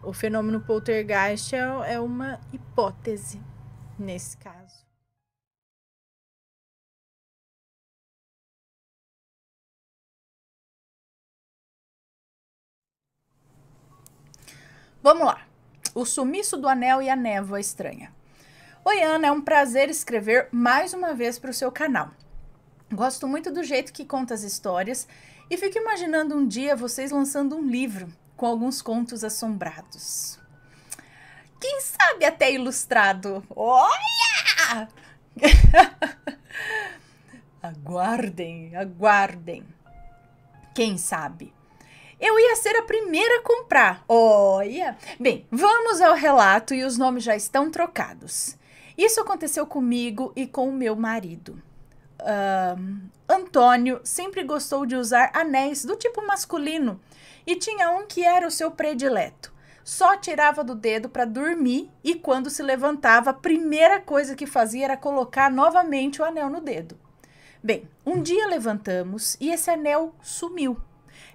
o fenômeno poltergeist é, é uma hipótese nesse caso. Vamos lá. O sumiço do anel e a névoa estranha. Oi, Ana, é um prazer escrever mais uma vez para o seu canal. Gosto muito do jeito que conta as histórias e fico imaginando um dia vocês lançando um livro com alguns contos assombrados quem sabe até ilustrado. Olha! aguardem, aguardem. Quem sabe? Eu ia ser a primeira a comprar. Olha! Bem, vamos ao relato e os nomes já estão trocados. Isso aconteceu comigo e com o meu marido. Antônio sempre gostou de usar anéis do tipo masculino e tinha um que era o seu predileto só tirava do dedo para dormir e quando se levantava, a primeira coisa que fazia era colocar novamente o anel no dedo. Bem, um dia levantamos e esse anel sumiu.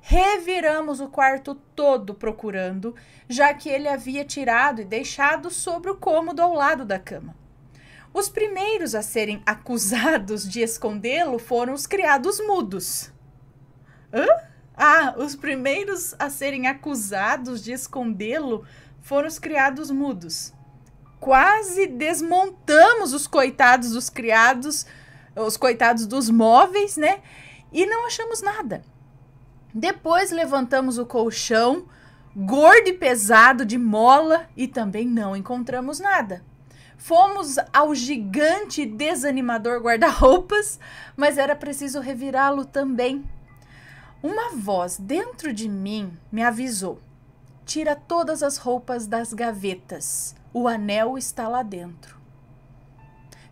Reviramos o quarto todo procurando, já que ele havia tirado e deixado sobre o cômodo ao lado da cama. Os primeiros a serem acusados de escondê-lo foram os criados mudos. Hã? Ah, os primeiros a serem acusados de escondê-lo foram os criados mudos. Quase desmontamos os coitados dos criados, os coitados dos móveis, né? E não achamos nada. Depois levantamos o colchão, gordo e pesado de mola, e também não encontramos nada. Fomos ao gigante desanimador guarda-roupas, mas era preciso revirá-lo também uma voz dentro de mim me avisou: tira todas as roupas das gavetas, o anel está lá dentro.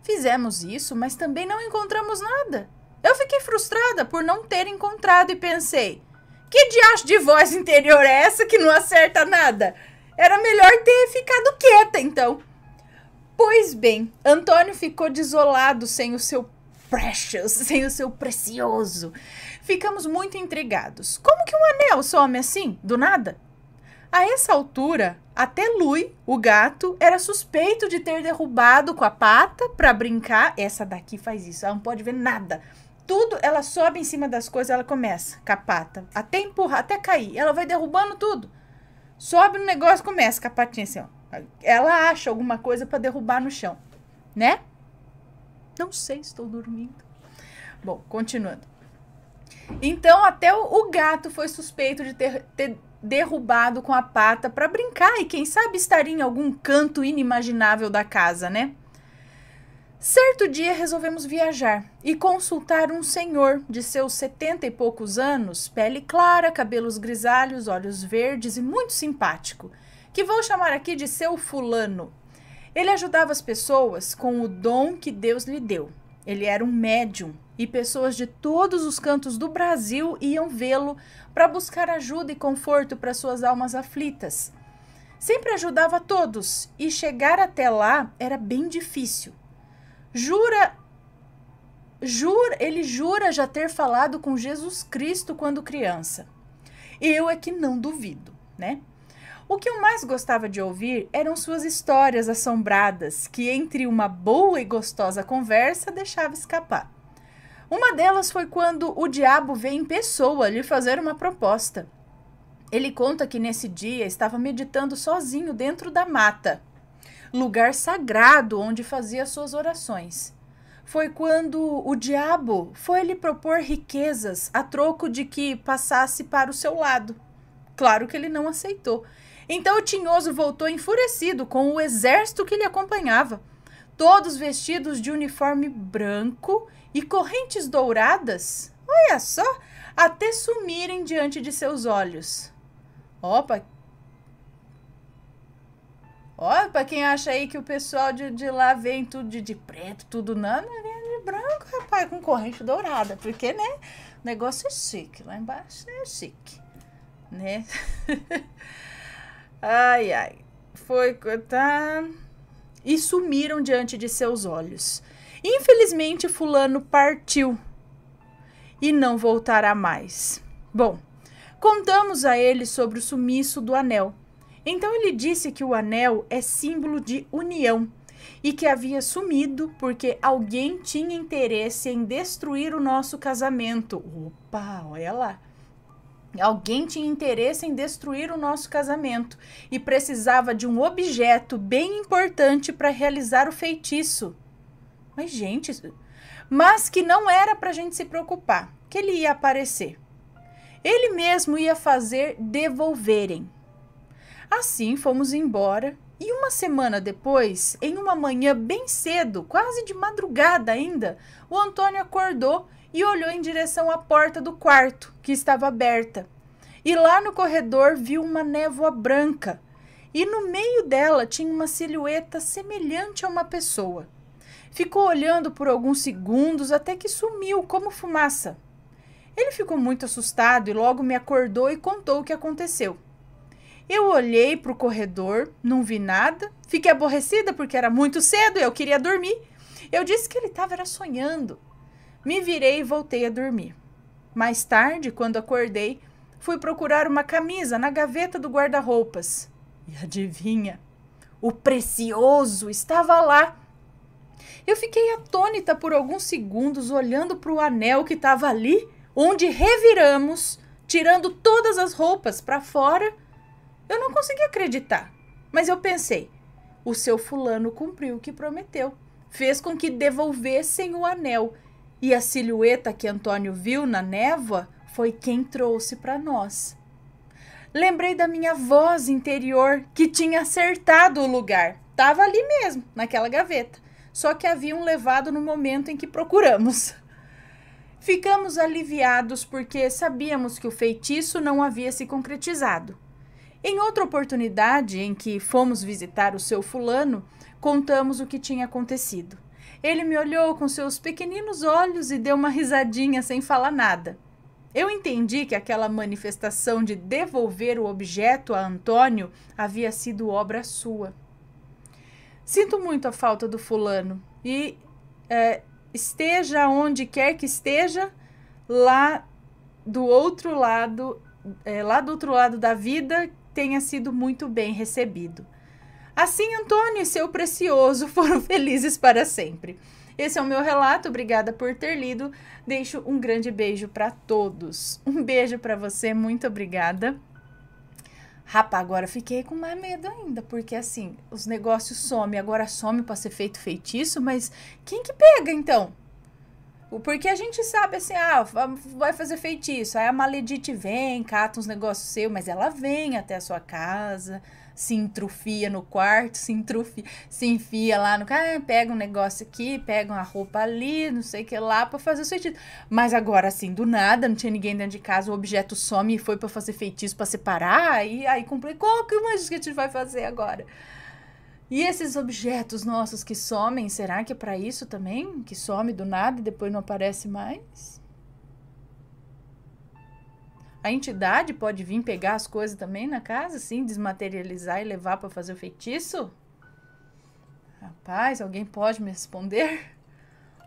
Fizemos isso, mas também não encontramos nada. Eu fiquei frustrada por não ter encontrado e pensei: que diacho de voz interior é essa que não acerta nada? Era melhor ter ficado quieta então. Pois bem, Antônio ficou desolado sem o seu precious, sem o seu precioso. Ficamos muito intrigados. Como que um anel some assim, do nada? A essa altura, até Lui, o gato, era suspeito de ter derrubado com a pata para brincar. Essa daqui faz isso, ela não pode ver nada. Tudo, ela sobe em cima das coisas, ela começa com a pata, até empurrar, até cair. Ela vai derrubando tudo. Sobe no negócio, começa com a patinha assim, ó. Ela acha alguma coisa para derrubar no chão, né? Não sei, estou dormindo. Bom, continuando. Então, até o, o gato foi suspeito de ter, ter derrubado com a pata para brincar e, quem sabe, estar em algum canto inimaginável da casa, né? Certo dia resolvemos viajar e consultar um senhor de seus setenta e poucos anos, pele clara, cabelos grisalhos, olhos verdes e muito simpático, que vou chamar aqui de seu fulano. Ele ajudava as pessoas com o dom que Deus lhe deu. Ele era um médium e pessoas de todos os cantos do Brasil iam vê-lo para buscar ajuda e conforto para suas almas aflitas. Sempre ajudava todos e chegar até lá era bem difícil. Jura jura, ele jura já ter falado com Jesus Cristo quando criança. Eu é que não duvido, né? O que eu mais gostava de ouvir eram suas histórias assombradas, que entre uma boa e gostosa conversa deixava escapar. Uma delas foi quando o diabo veio em pessoa lhe fazer uma proposta. Ele conta que nesse dia estava meditando sozinho dentro da mata, lugar sagrado onde fazia suas orações foi quando o diabo foi lhe propor riquezas a troco de que passasse para o seu lado. Claro que ele não aceitou. Então o tinhoso voltou enfurecido com o exército que lhe acompanhava todos vestidos de uniforme branco e correntes douradas, olha só, até sumirem diante de seus olhos. Opa! Ó, pra quem acha aí que o pessoal de, de lá vem tudo de, de preto, tudo nada, é vem de branco, rapaz, com corrente dourada, porque, né, o negócio é chique, lá embaixo é chique, né? ai, ai, foi, tá e sumiram diante de seus olhos. Infelizmente, Fulano partiu e não voltará mais. Bom, contamos a ele sobre o sumiço do anel. Então ele disse que o anel é símbolo de união e que havia sumido porque alguém tinha interesse em destruir o nosso casamento. Opa, olha lá. Alguém tinha interesse em destruir o nosso casamento e precisava de um objeto bem importante para realizar o feitiço. Mas, gente, mas que não era para a gente se preocupar, que ele ia aparecer. Ele mesmo ia fazer devolverem. Assim fomos embora e uma semana depois, em uma manhã bem cedo, quase de madrugada ainda, o Antônio acordou e olhou em direção à porta do quarto, que estava aberta. E lá no corredor viu uma névoa branca, e no meio dela tinha uma silhueta semelhante a uma pessoa. Ficou olhando por alguns segundos até que sumiu como fumaça. Ele ficou muito assustado e logo me acordou e contou o que aconteceu. Eu olhei para o corredor, não vi nada, fiquei aborrecida porque era muito cedo e eu queria dormir. Eu disse que ele estava sonhando. Me virei e voltei a dormir. Mais tarde, quando acordei, fui procurar uma camisa na gaveta do guarda-roupas. E adivinha? O precioso estava lá. Eu fiquei atônita por alguns segundos olhando para o anel que estava ali, onde reviramos, tirando todas as roupas para fora. Eu não consegui acreditar, mas eu pensei: o seu fulano cumpriu o que prometeu, fez com que devolvessem o anel e a silhueta que Antônio viu na névoa foi quem trouxe para nós. Lembrei da minha voz interior que tinha acertado o lugar. Tava ali mesmo, naquela gaveta. Só que haviam levado no momento em que procuramos. Ficamos aliviados porque sabíamos que o feitiço não havia se concretizado. Em outra oportunidade em que fomos visitar o seu fulano, contamos o que tinha acontecido. Ele me olhou com seus pequeninos olhos e deu uma risadinha sem falar nada. Eu entendi que aquela manifestação de devolver o objeto a Antônio havia sido obra sua. Sinto muito a falta do fulano e é, esteja onde quer que esteja, lá do outro lado, é, lá do outro lado da vida, tenha sido muito bem recebido. Assim, Antônio e seu precioso foram felizes para sempre. Esse é o meu relato. Obrigada por ter lido. Deixo um grande beijo para todos. Um beijo para você. Muito obrigada. Rapaz, agora fiquei com mais medo ainda, porque assim, os negócios somem, agora some para ser feito feitiço, mas quem que pega então? Porque a gente sabe assim, ah, vai fazer feitiço, aí a maledite vem, cata uns negócios seus, mas ela vem até a sua casa, se entrufia no quarto, se entrufia, se enfia lá no ah, pega um negócio aqui, pega uma roupa ali, não sei o que lá, para fazer o feitiço. Mas agora, assim, do nada, não tinha ninguém dentro de casa, o objeto some e foi para fazer feitiço, para separar, e aí complicou, que mais que a gente vai fazer agora? E esses objetos nossos que somem, será que é para isso também? Que some do nada e depois não aparece mais? A entidade pode vir pegar as coisas também na casa, assim, desmaterializar e levar para fazer o feitiço? Rapaz, alguém pode me responder?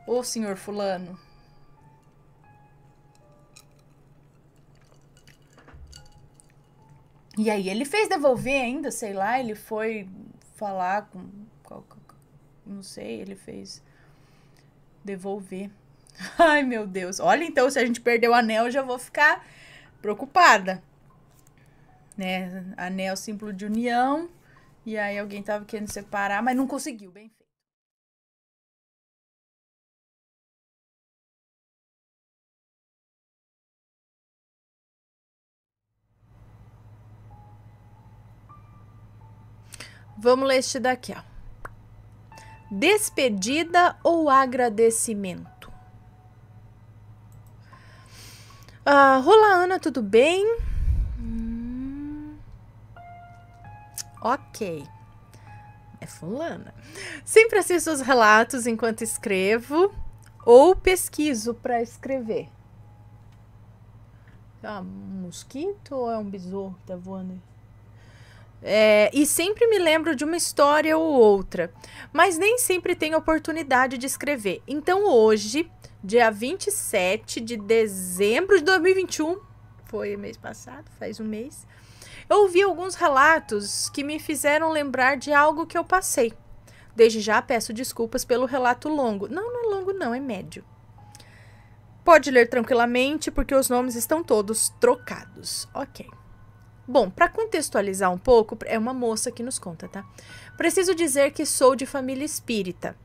Ô, senhor fulano. E aí ele fez devolver ainda, sei lá, ele foi falar com não sei, ele fez devolver. Ai, meu Deus. Olha então, se a gente perder o anel, eu já vou ficar preocupada, né? Anel símbolo de união. E aí alguém tava querendo separar, mas não conseguiu, bem feito. Vamos ler este daqui, ó. Despedida ou agradecimento? Ah, Olá, Ana, tudo bem? Hum, ok. É fulana. Sempre assisto os relatos enquanto escrevo ou pesquiso para escrever. Ah, um mosquito ou é um besouro que tá voando? É, e sempre me lembro de uma história ou outra, mas nem sempre tenho oportunidade de escrever. Então hoje, dia 27 de dezembro de 2021, foi mês passado, faz um mês, eu ouvi alguns relatos que me fizeram lembrar de algo que eu passei. Desde já peço desculpas pelo relato longo. Não, não é longo, não, é médio. Pode ler tranquilamente, porque os nomes estão todos trocados. Ok. Bom, para contextualizar um pouco, é uma moça que nos conta, tá? Preciso dizer que sou de família espírita.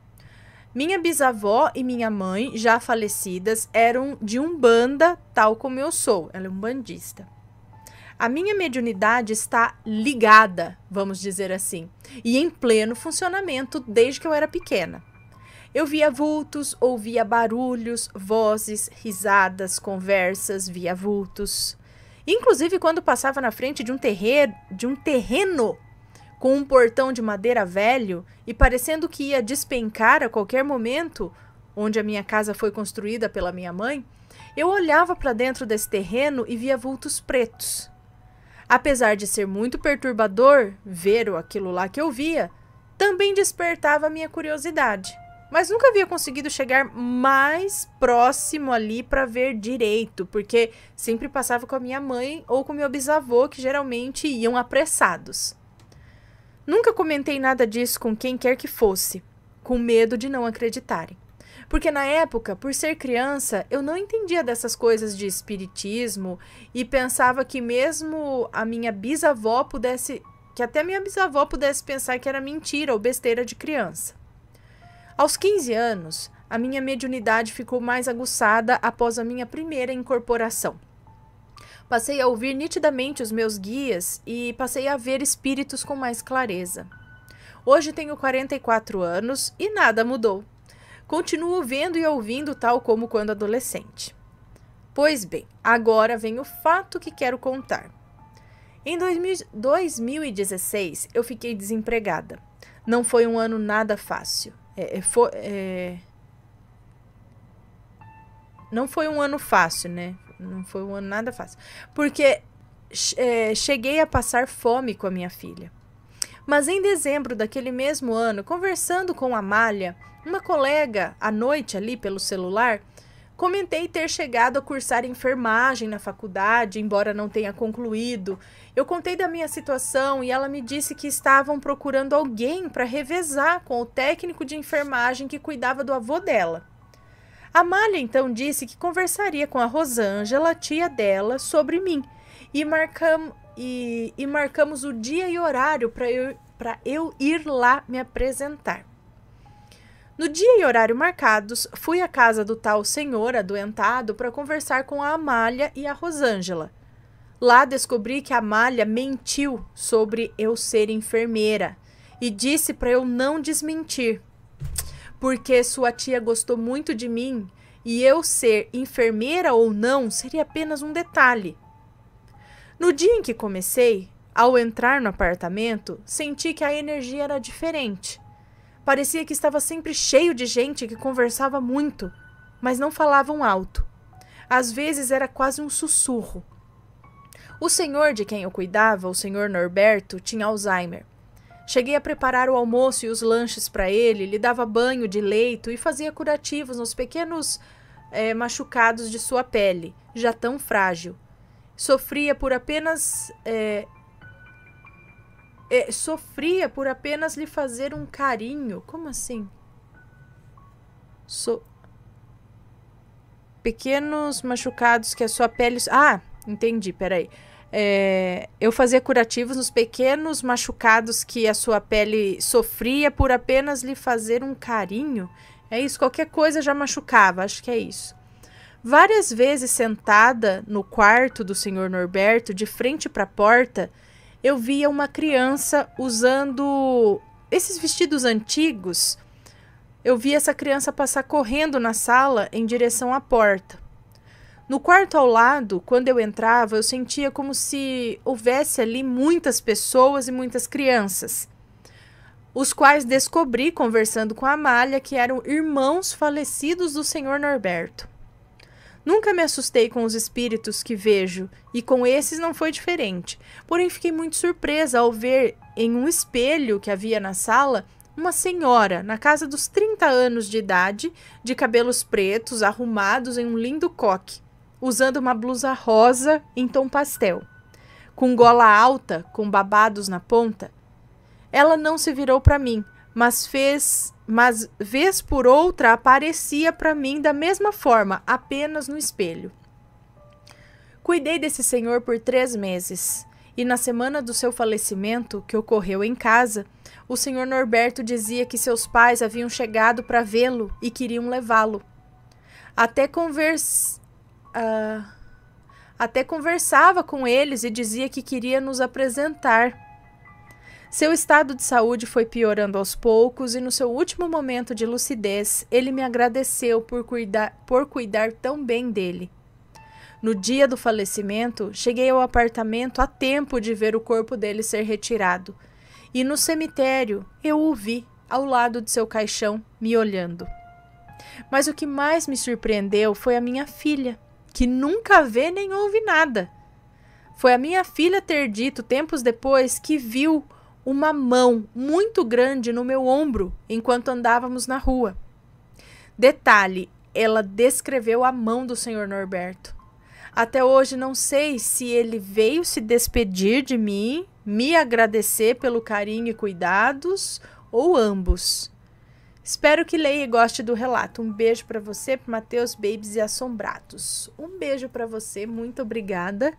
Minha bisavó e minha mãe, já falecidas, eram de umbanda, tal como eu sou. Ela é umbandista. A minha mediunidade está ligada, vamos dizer assim, e em pleno funcionamento desde que eu era pequena. Eu via vultos, ouvia barulhos, vozes, risadas, conversas via vultos. Inclusive quando passava na frente de um terreiro, de um terreno com um portão de madeira velho e parecendo que ia despencar a qualquer momento, onde a minha casa foi construída pela minha mãe, eu olhava para dentro desse terreno e via vultos pretos. Apesar de ser muito perturbador ver aquilo lá que eu via, também despertava minha curiosidade mas nunca havia conseguido chegar mais próximo ali para ver direito, porque sempre passava com a minha mãe ou com meu bisavô, que geralmente iam apressados. Nunca comentei nada disso com quem quer que fosse, com medo de não acreditarem. Porque na época, por ser criança, eu não entendia dessas coisas de espiritismo e pensava que mesmo a minha bisavó pudesse, que até minha bisavó pudesse pensar que era mentira ou besteira de criança. Aos 15 anos, a minha mediunidade ficou mais aguçada após a minha primeira incorporação. Passei a ouvir nitidamente os meus guias e passei a ver espíritos com mais clareza. Hoje tenho 44 anos e nada mudou. Continuo vendo e ouvindo tal como quando adolescente. Pois bem, agora vem o fato que quero contar. Em 2016, eu fiquei desempregada. Não foi um ano nada fácil. É, é foi, é... Não foi um ano fácil, né? Não foi um ano nada fácil. Porque é, cheguei a passar fome com a minha filha. Mas em dezembro daquele mesmo ano, conversando com a Malha, uma colega à noite ali pelo celular, Comentei ter chegado a cursar enfermagem na faculdade, embora não tenha concluído. Eu contei da minha situação e ela me disse que estavam procurando alguém para revezar com o técnico de enfermagem que cuidava do avô dela. Amália então disse que conversaria com a Rosângela, tia dela, sobre mim e, marcam, e, e marcamos o dia e horário para eu, eu ir lá me apresentar. No dia e horário marcados, fui à casa do tal senhor adoentado para conversar com a Amália e a Rosângela. Lá descobri que a Amália mentiu sobre eu ser enfermeira e disse para eu não desmentir, porque sua tia gostou muito de mim e eu ser enfermeira ou não seria apenas um detalhe. No dia em que comecei, ao entrar no apartamento, senti que a energia era diferente. Parecia que estava sempre cheio de gente que conversava muito, mas não falavam alto. Às vezes era quase um sussurro. O senhor de quem eu cuidava, o senhor Norberto, tinha Alzheimer. Cheguei a preparar o almoço e os lanches para ele, lhe dava banho de leito e fazia curativos nos pequenos é, machucados de sua pele, já tão frágil. Sofria por apenas é, é, sofria por apenas lhe fazer um carinho. Como assim? So... Pequenos machucados que a sua pele. Ah, entendi, peraí. É, eu fazia curativos nos pequenos machucados que a sua pele sofria por apenas lhe fazer um carinho. É isso, qualquer coisa já machucava, acho que é isso. Várias vezes sentada no quarto do senhor Norberto, de frente para a porta, eu via uma criança usando esses vestidos antigos. Eu vi essa criança passar correndo na sala em direção à porta. No quarto ao lado, quando eu entrava, eu sentia como se houvesse ali muitas pessoas e muitas crianças, os quais descobri, conversando com a Amália, que eram irmãos falecidos do senhor Norberto. Nunca me assustei com os espíritos que vejo, e com esses não foi diferente. Porém, fiquei muito surpresa ao ver em um espelho que havia na sala uma senhora, na casa dos 30 anos de idade, de cabelos pretos, arrumados em um lindo coque, usando uma blusa rosa em tom pastel, com gola alta, com babados na ponta. Ela não se virou para mim, mas fez mas vez por outra aparecia para mim da mesma forma, apenas no espelho. Cuidei desse senhor por três meses, e na semana do seu falecimento, que ocorreu em casa, o senhor Norberto dizia que seus pais haviam chegado para vê-lo e queriam levá-lo. Até convers... Uh... Até conversava com eles e dizia que queria nos apresentar seu estado de saúde foi piorando aos poucos e, no seu último momento de lucidez, ele me agradeceu por, cuidar por cuidar tão bem dele. No dia do falecimento, cheguei ao apartamento a tempo de ver o corpo dele ser retirado. E no cemitério, eu o vi, ao lado de seu caixão, me olhando. Mas o que mais me surpreendeu foi a minha filha, que nunca vê nem ouve nada. Foi a minha filha ter dito tempos depois que viu uma mão muito grande no meu ombro enquanto andávamos na rua. Detalhe, ela descreveu a mão do senhor Norberto. Até hoje não sei se ele veio se despedir de mim, me agradecer pelo carinho e cuidados ou ambos. Espero que leia e goste do relato. Um beijo para você, para Matheus Babies e Assombrados. Um beijo para você, muito obrigada.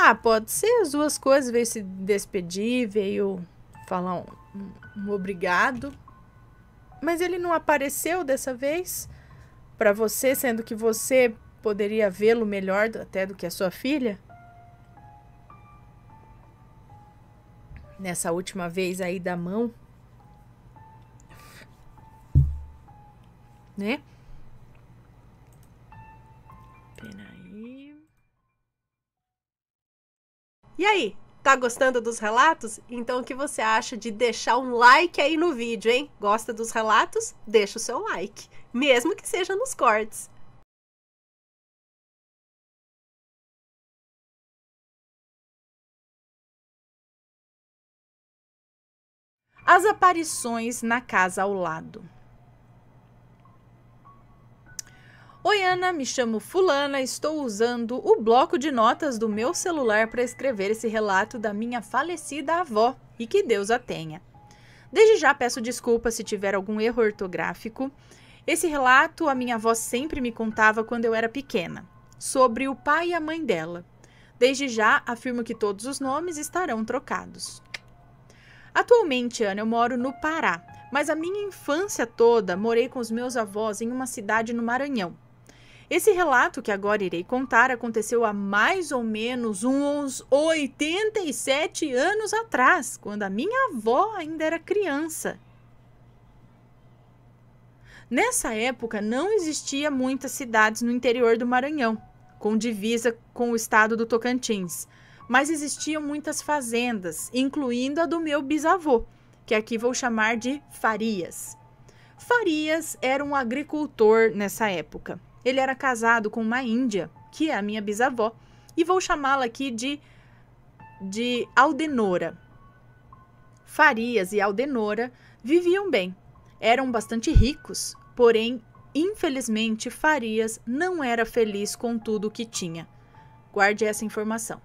Ah, pode ser as duas coisas. Veio se despedir, veio falar um, um obrigado. Mas ele não apareceu dessa vez para você, sendo que você poderia vê-lo melhor até do que a sua filha? Nessa última vez aí da mão. Né? E aí, tá gostando dos relatos? Então o que você acha de deixar um like aí no vídeo, hein? Gosta dos relatos? Deixa o seu like, mesmo que seja nos cortes. As aparições na casa ao lado. Oi, Ana, me chamo Fulana, estou usando o bloco de notas do meu celular para escrever esse relato da minha falecida avó e que Deus a tenha. Desde já peço desculpa se tiver algum erro ortográfico. Esse relato a minha avó sempre me contava quando eu era pequena, sobre o pai e a mãe dela. Desde já afirmo que todos os nomes estarão trocados. Atualmente, Ana, eu moro no Pará, mas a minha infância toda morei com os meus avós em uma cidade no Maranhão, esse relato que agora irei contar aconteceu há mais ou menos uns 87 anos atrás, quando a minha avó ainda era criança. Nessa época não existia muitas cidades no interior do Maranhão, com divisa com o estado do Tocantins, mas existiam muitas fazendas, incluindo a do meu bisavô, que aqui vou chamar de Farias. Farias era um agricultor nessa época. Ele era casado com uma índia, que é a minha bisavó, e vou chamá-la aqui de de Aldenora. Farias e Aldenora viviam bem, eram bastante ricos, porém, infelizmente, Farias não era feliz com tudo o que tinha. Guarde essa informação.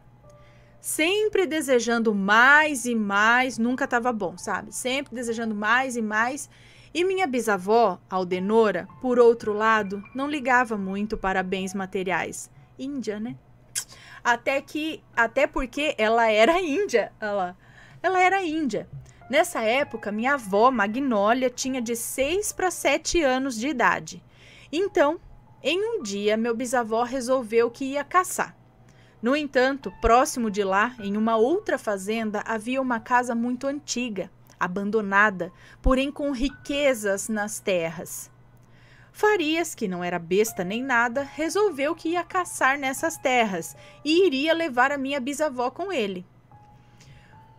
Sempre desejando mais e mais, nunca estava bom, sabe? Sempre desejando mais e mais e minha bisavó, Aldenora, por outro lado, não ligava muito para bens materiais. Índia, né? Até que, até porque ela era índia, ela, ela era índia. Nessa época, minha avó, Magnólia, tinha de 6 para 7 anos de idade. Então, em um dia, meu bisavó resolveu que ia caçar. No entanto, próximo de lá, em uma outra fazenda, havia uma casa muito antiga abandonada, porém com riquezas nas terras. Farias, que não era besta nem nada, resolveu que ia caçar nessas terras e iria levar a minha bisavó com ele.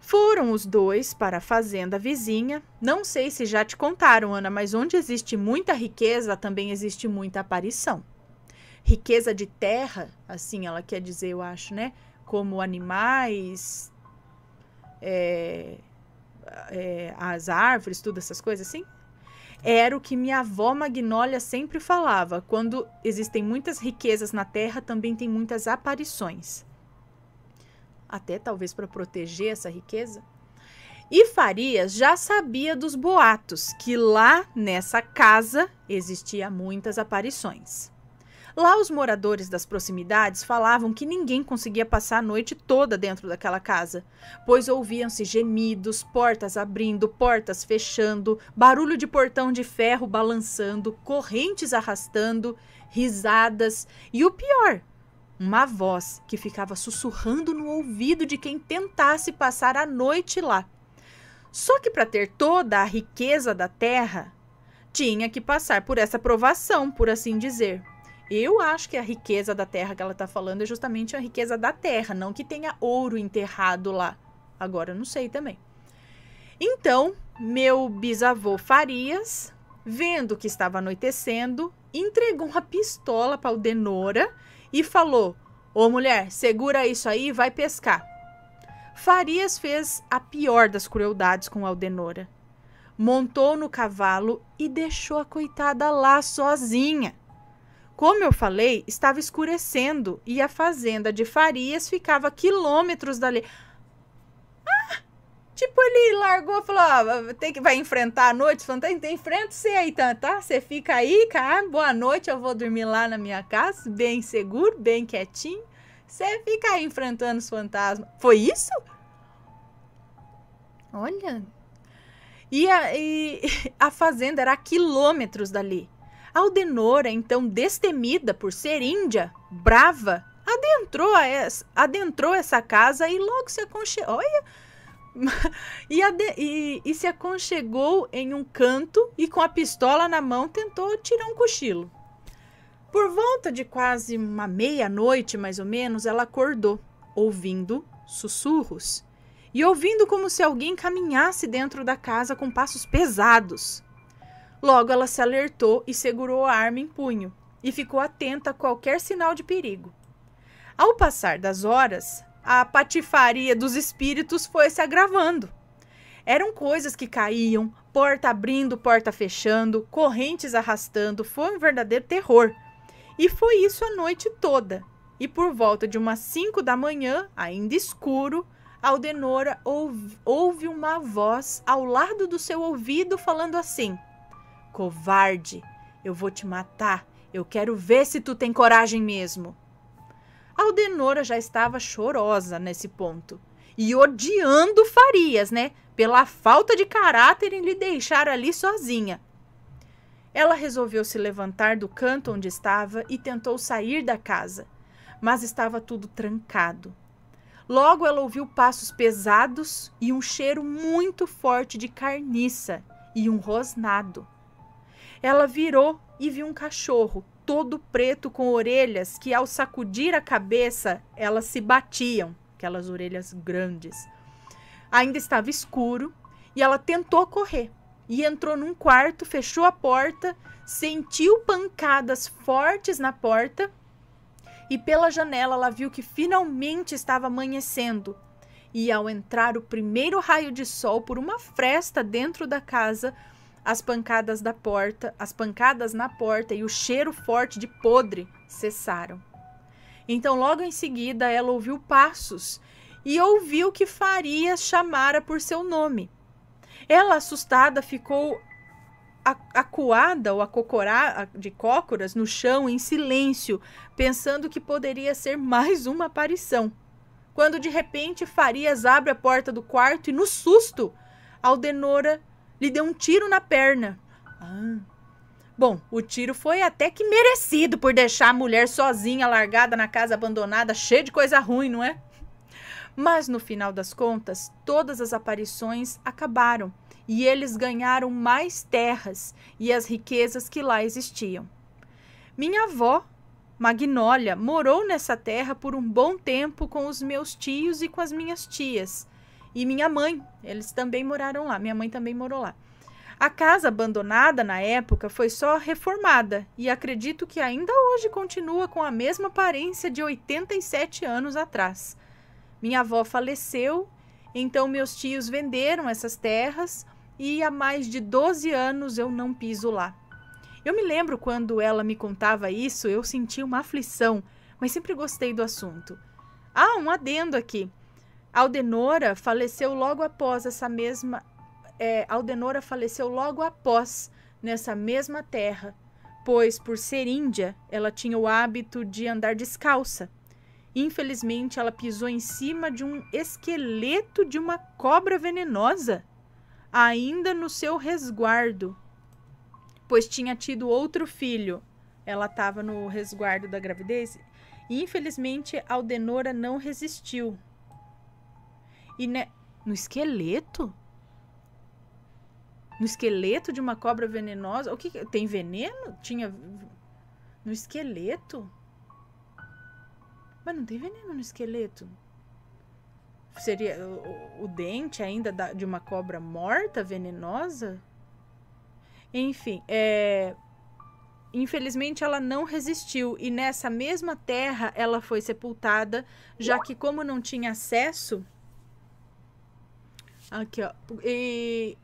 Foram os dois para a fazenda vizinha. Não sei se já te contaram, Ana, mas onde existe muita riqueza também existe muita aparição. Riqueza de terra, assim ela quer dizer, eu acho, né? Como animais, é, é, as árvores, tudo essas coisas assim? Era o que minha avó Magnólia sempre falava: quando existem muitas riquezas na terra, também tem muitas aparições. Até talvez para proteger essa riqueza. E Farias já sabia dos boatos que lá nessa casa existia muitas aparições. Lá os moradores das proximidades falavam que ninguém conseguia passar a noite toda dentro daquela casa, pois ouviam-se gemidos, portas abrindo, portas fechando, barulho de portão de ferro balançando, correntes arrastando, risadas e o pior, uma voz que ficava sussurrando no ouvido de quem tentasse passar a noite lá. Só que para ter toda a riqueza da terra, tinha que passar por essa provação, por assim dizer. Eu acho que a riqueza da terra que ela tá falando é justamente a riqueza da terra, não que tenha ouro enterrado lá. Agora eu não sei também. Então, meu bisavô Farias, vendo que estava anoitecendo, entregou uma pistola para Aldenora e falou: Ô mulher, segura isso aí e vai pescar. Farias fez a pior das crueldades com Aldenora. Montou no cavalo e deixou a coitada lá sozinha. Como eu falei, estava escurecendo e a fazenda de Farias ficava quilômetros dali. Ah! Tipo, ele largou, falou, ó, ah, tem que, vai enfrentar a noite. Falou, Tem enfrenta você aí, tá? tá? Você fica aí, cara, ah, boa noite, eu vou dormir lá na minha casa, bem seguro, bem quietinho. Você fica aí enfrentando os fantasmas. Foi isso? Olha. E a, e a fazenda era a quilômetros dali. Aldenora, então destemida por ser índia, brava, adentrou, essa, adentrou essa casa e logo se aconchegou. Olha! e, e, e se aconchegou em um canto e com a pistola na mão tentou tirar um cochilo. Por volta de quase uma meia-noite, mais ou menos, ela acordou, ouvindo sussurros e ouvindo como se alguém caminhasse dentro da casa com passos pesados. Logo, ela se alertou e segurou a arma em punho e ficou atenta a qualquer sinal de perigo. Ao passar das horas, a patifaria dos espíritos foi se agravando. Eram coisas que caíam, porta abrindo, porta fechando, correntes arrastando, foi um verdadeiro terror. E foi isso a noite toda. E por volta de umas 5 da manhã, ainda escuro, Aldenora ouve, ouve uma voz ao lado do seu ouvido falando assim: Covarde, eu vou te matar. Eu quero ver se tu tem coragem mesmo. Aldenora já estava chorosa nesse ponto e odiando Farias, né? Pela falta de caráter em lhe deixar ali sozinha. Ela resolveu se levantar do canto onde estava e tentou sair da casa, mas estava tudo trancado. Logo ela ouviu passos pesados e um cheiro muito forte de carniça e um rosnado. Ela virou e viu um cachorro, todo preto com orelhas que ao sacudir a cabeça, elas se batiam, aquelas orelhas grandes. Ainda estava escuro e ela tentou correr. E entrou num quarto, fechou a porta, sentiu pancadas fortes na porta e pela janela ela viu que finalmente estava amanhecendo. E ao entrar o primeiro raio de sol por uma fresta dentro da casa, as pancadas da porta, as pancadas na porta e o cheiro forte de podre cessaram. Então, logo em seguida, ela ouviu passos e ouviu que Farias chamara por seu nome. Ela, assustada, ficou acuada ou acocorada de cócoras no chão em silêncio, pensando que poderia ser mais uma aparição. Quando de repente Farias abre a porta do quarto e, no susto, Aldenora lhe deu um tiro na perna. Ah. Bom, o tiro foi até que merecido por deixar a mulher sozinha, largada na casa abandonada, cheia de coisa ruim, não é? Mas no final das contas, todas as aparições acabaram e eles ganharam mais terras e as riquezas que lá existiam. Minha avó, Magnólia, morou nessa terra por um bom tempo com os meus tios e com as minhas tias, e minha mãe. Eles também moraram lá, minha mãe também morou lá. A casa abandonada na época foi só reformada e acredito que ainda hoje continua com a mesma aparência de 87 anos atrás. Minha avó faleceu, então meus tios venderam essas terras e há mais de 12 anos eu não piso lá. Eu me lembro quando ela me contava isso, eu senti uma aflição, mas sempre gostei do assunto. Ah, um adendo aqui. Aldenora faleceu logo após essa mesma. É, Aldenora faleceu logo após nessa mesma terra, pois, por ser índia, ela tinha o hábito de andar descalça. Infelizmente, ela pisou em cima de um esqueleto de uma cobra venenosa, ainda no seu resguardo, pois tinha tido outro filho. Ela estava no resguardo da gravidez. E, infelizmente, Aldenora não resistiu e ne... no esqueleto? No esqueleto de uma cobra venenosa? O que tem veneno? Tinha no esqueleto? Mas não tem veneno no esqueleto. Seria o, o dente ainda da, de uma cobra morta, venenosa? Enfim, é... infelizmente ela não resistiu e nessa mesma terra ela foi sepultada, já que como não tinha acesso Aqui, ó. E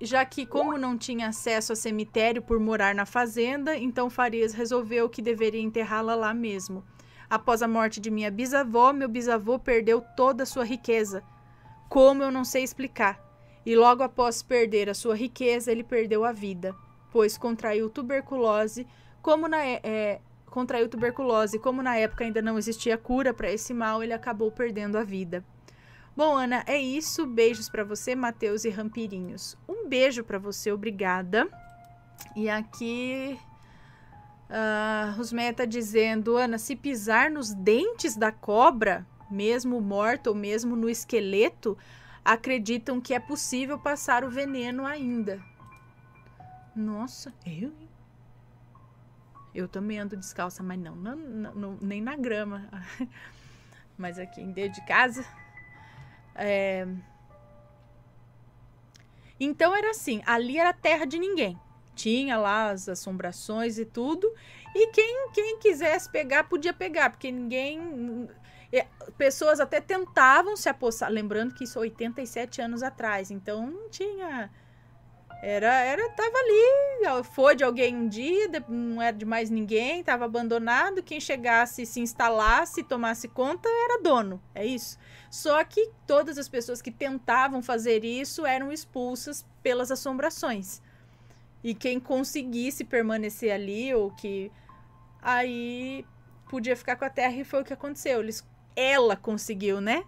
já que como não tinha acesso a cemitério por morar na fazenda, então Farias resolveu que deveria enterrá-la lá mesmo. Após a morte de minha bisavó, meu bisavô perdeu toda a sua riqueza. Como eu não sei explicar. E logo após perder a sua riqueza, ele perdeu a vida, pois contraiu tuberculose, como na é, contraiu tuberculose, como na época ainda não existia cura para esse mal, ele acabou perdendo a vida. Bom, Ana, é isso. Beijos para você, Matheus e Rampirinhos. Um beijo para você, obrigada. E aqui uh, tá dizendo, Ana, se pisar nos dentes da cobra, mesmo morta ou mesmo no esqueleto, acreditam que é possível passar o veneno ainda. Nossa, eu? Eu também ando descalça, mas não, não, não nem na grama. mas aqui em dentro de casa é... Então era assim, ali era terra de ninguém. Tinha lá as assombrações e tudo. E quem, quem quisesse pegar, podia pegar, porque ninguém. É, pessoas até tentavam se apossar. Lembrando que isso 87 é anos atrás, então não tinha. Era, era, tava ali, foi de alguém um dia, não era de mais ninguém, tava abandonado. Quem chegasse, se instalasse, tomasse conta, era dono. É isso. Só que todas as pessoas que tentavam fazer isso eram expulsas pelas assombrações. E quem conseguisse permanecer ali ou que aí podia ficar com a terra e foi o que aconteceu. Eles ela conseguiu, né?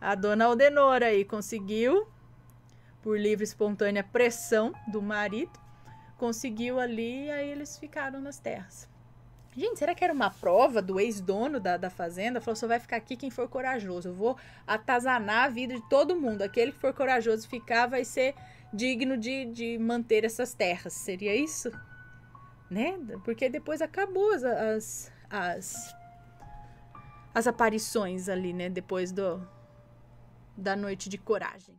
A dona Aldenora aí conseguiu por livre espontânea pressão do marido, conseguiu ali, aí eles ficaram nas terras. Gente, será que era uma prova do ex-dono da, da fazenda? Falou: só vai ficar aqui quem for corajoso. Eu vou atazanar a vida de todo mundo. Aquele que for corajoso ficar vai ser digno de, de manter essas terras. Seria isso? Né? Porque depois acabou as, as, as, as aparições ali, né? Depois do, da noite de coragem.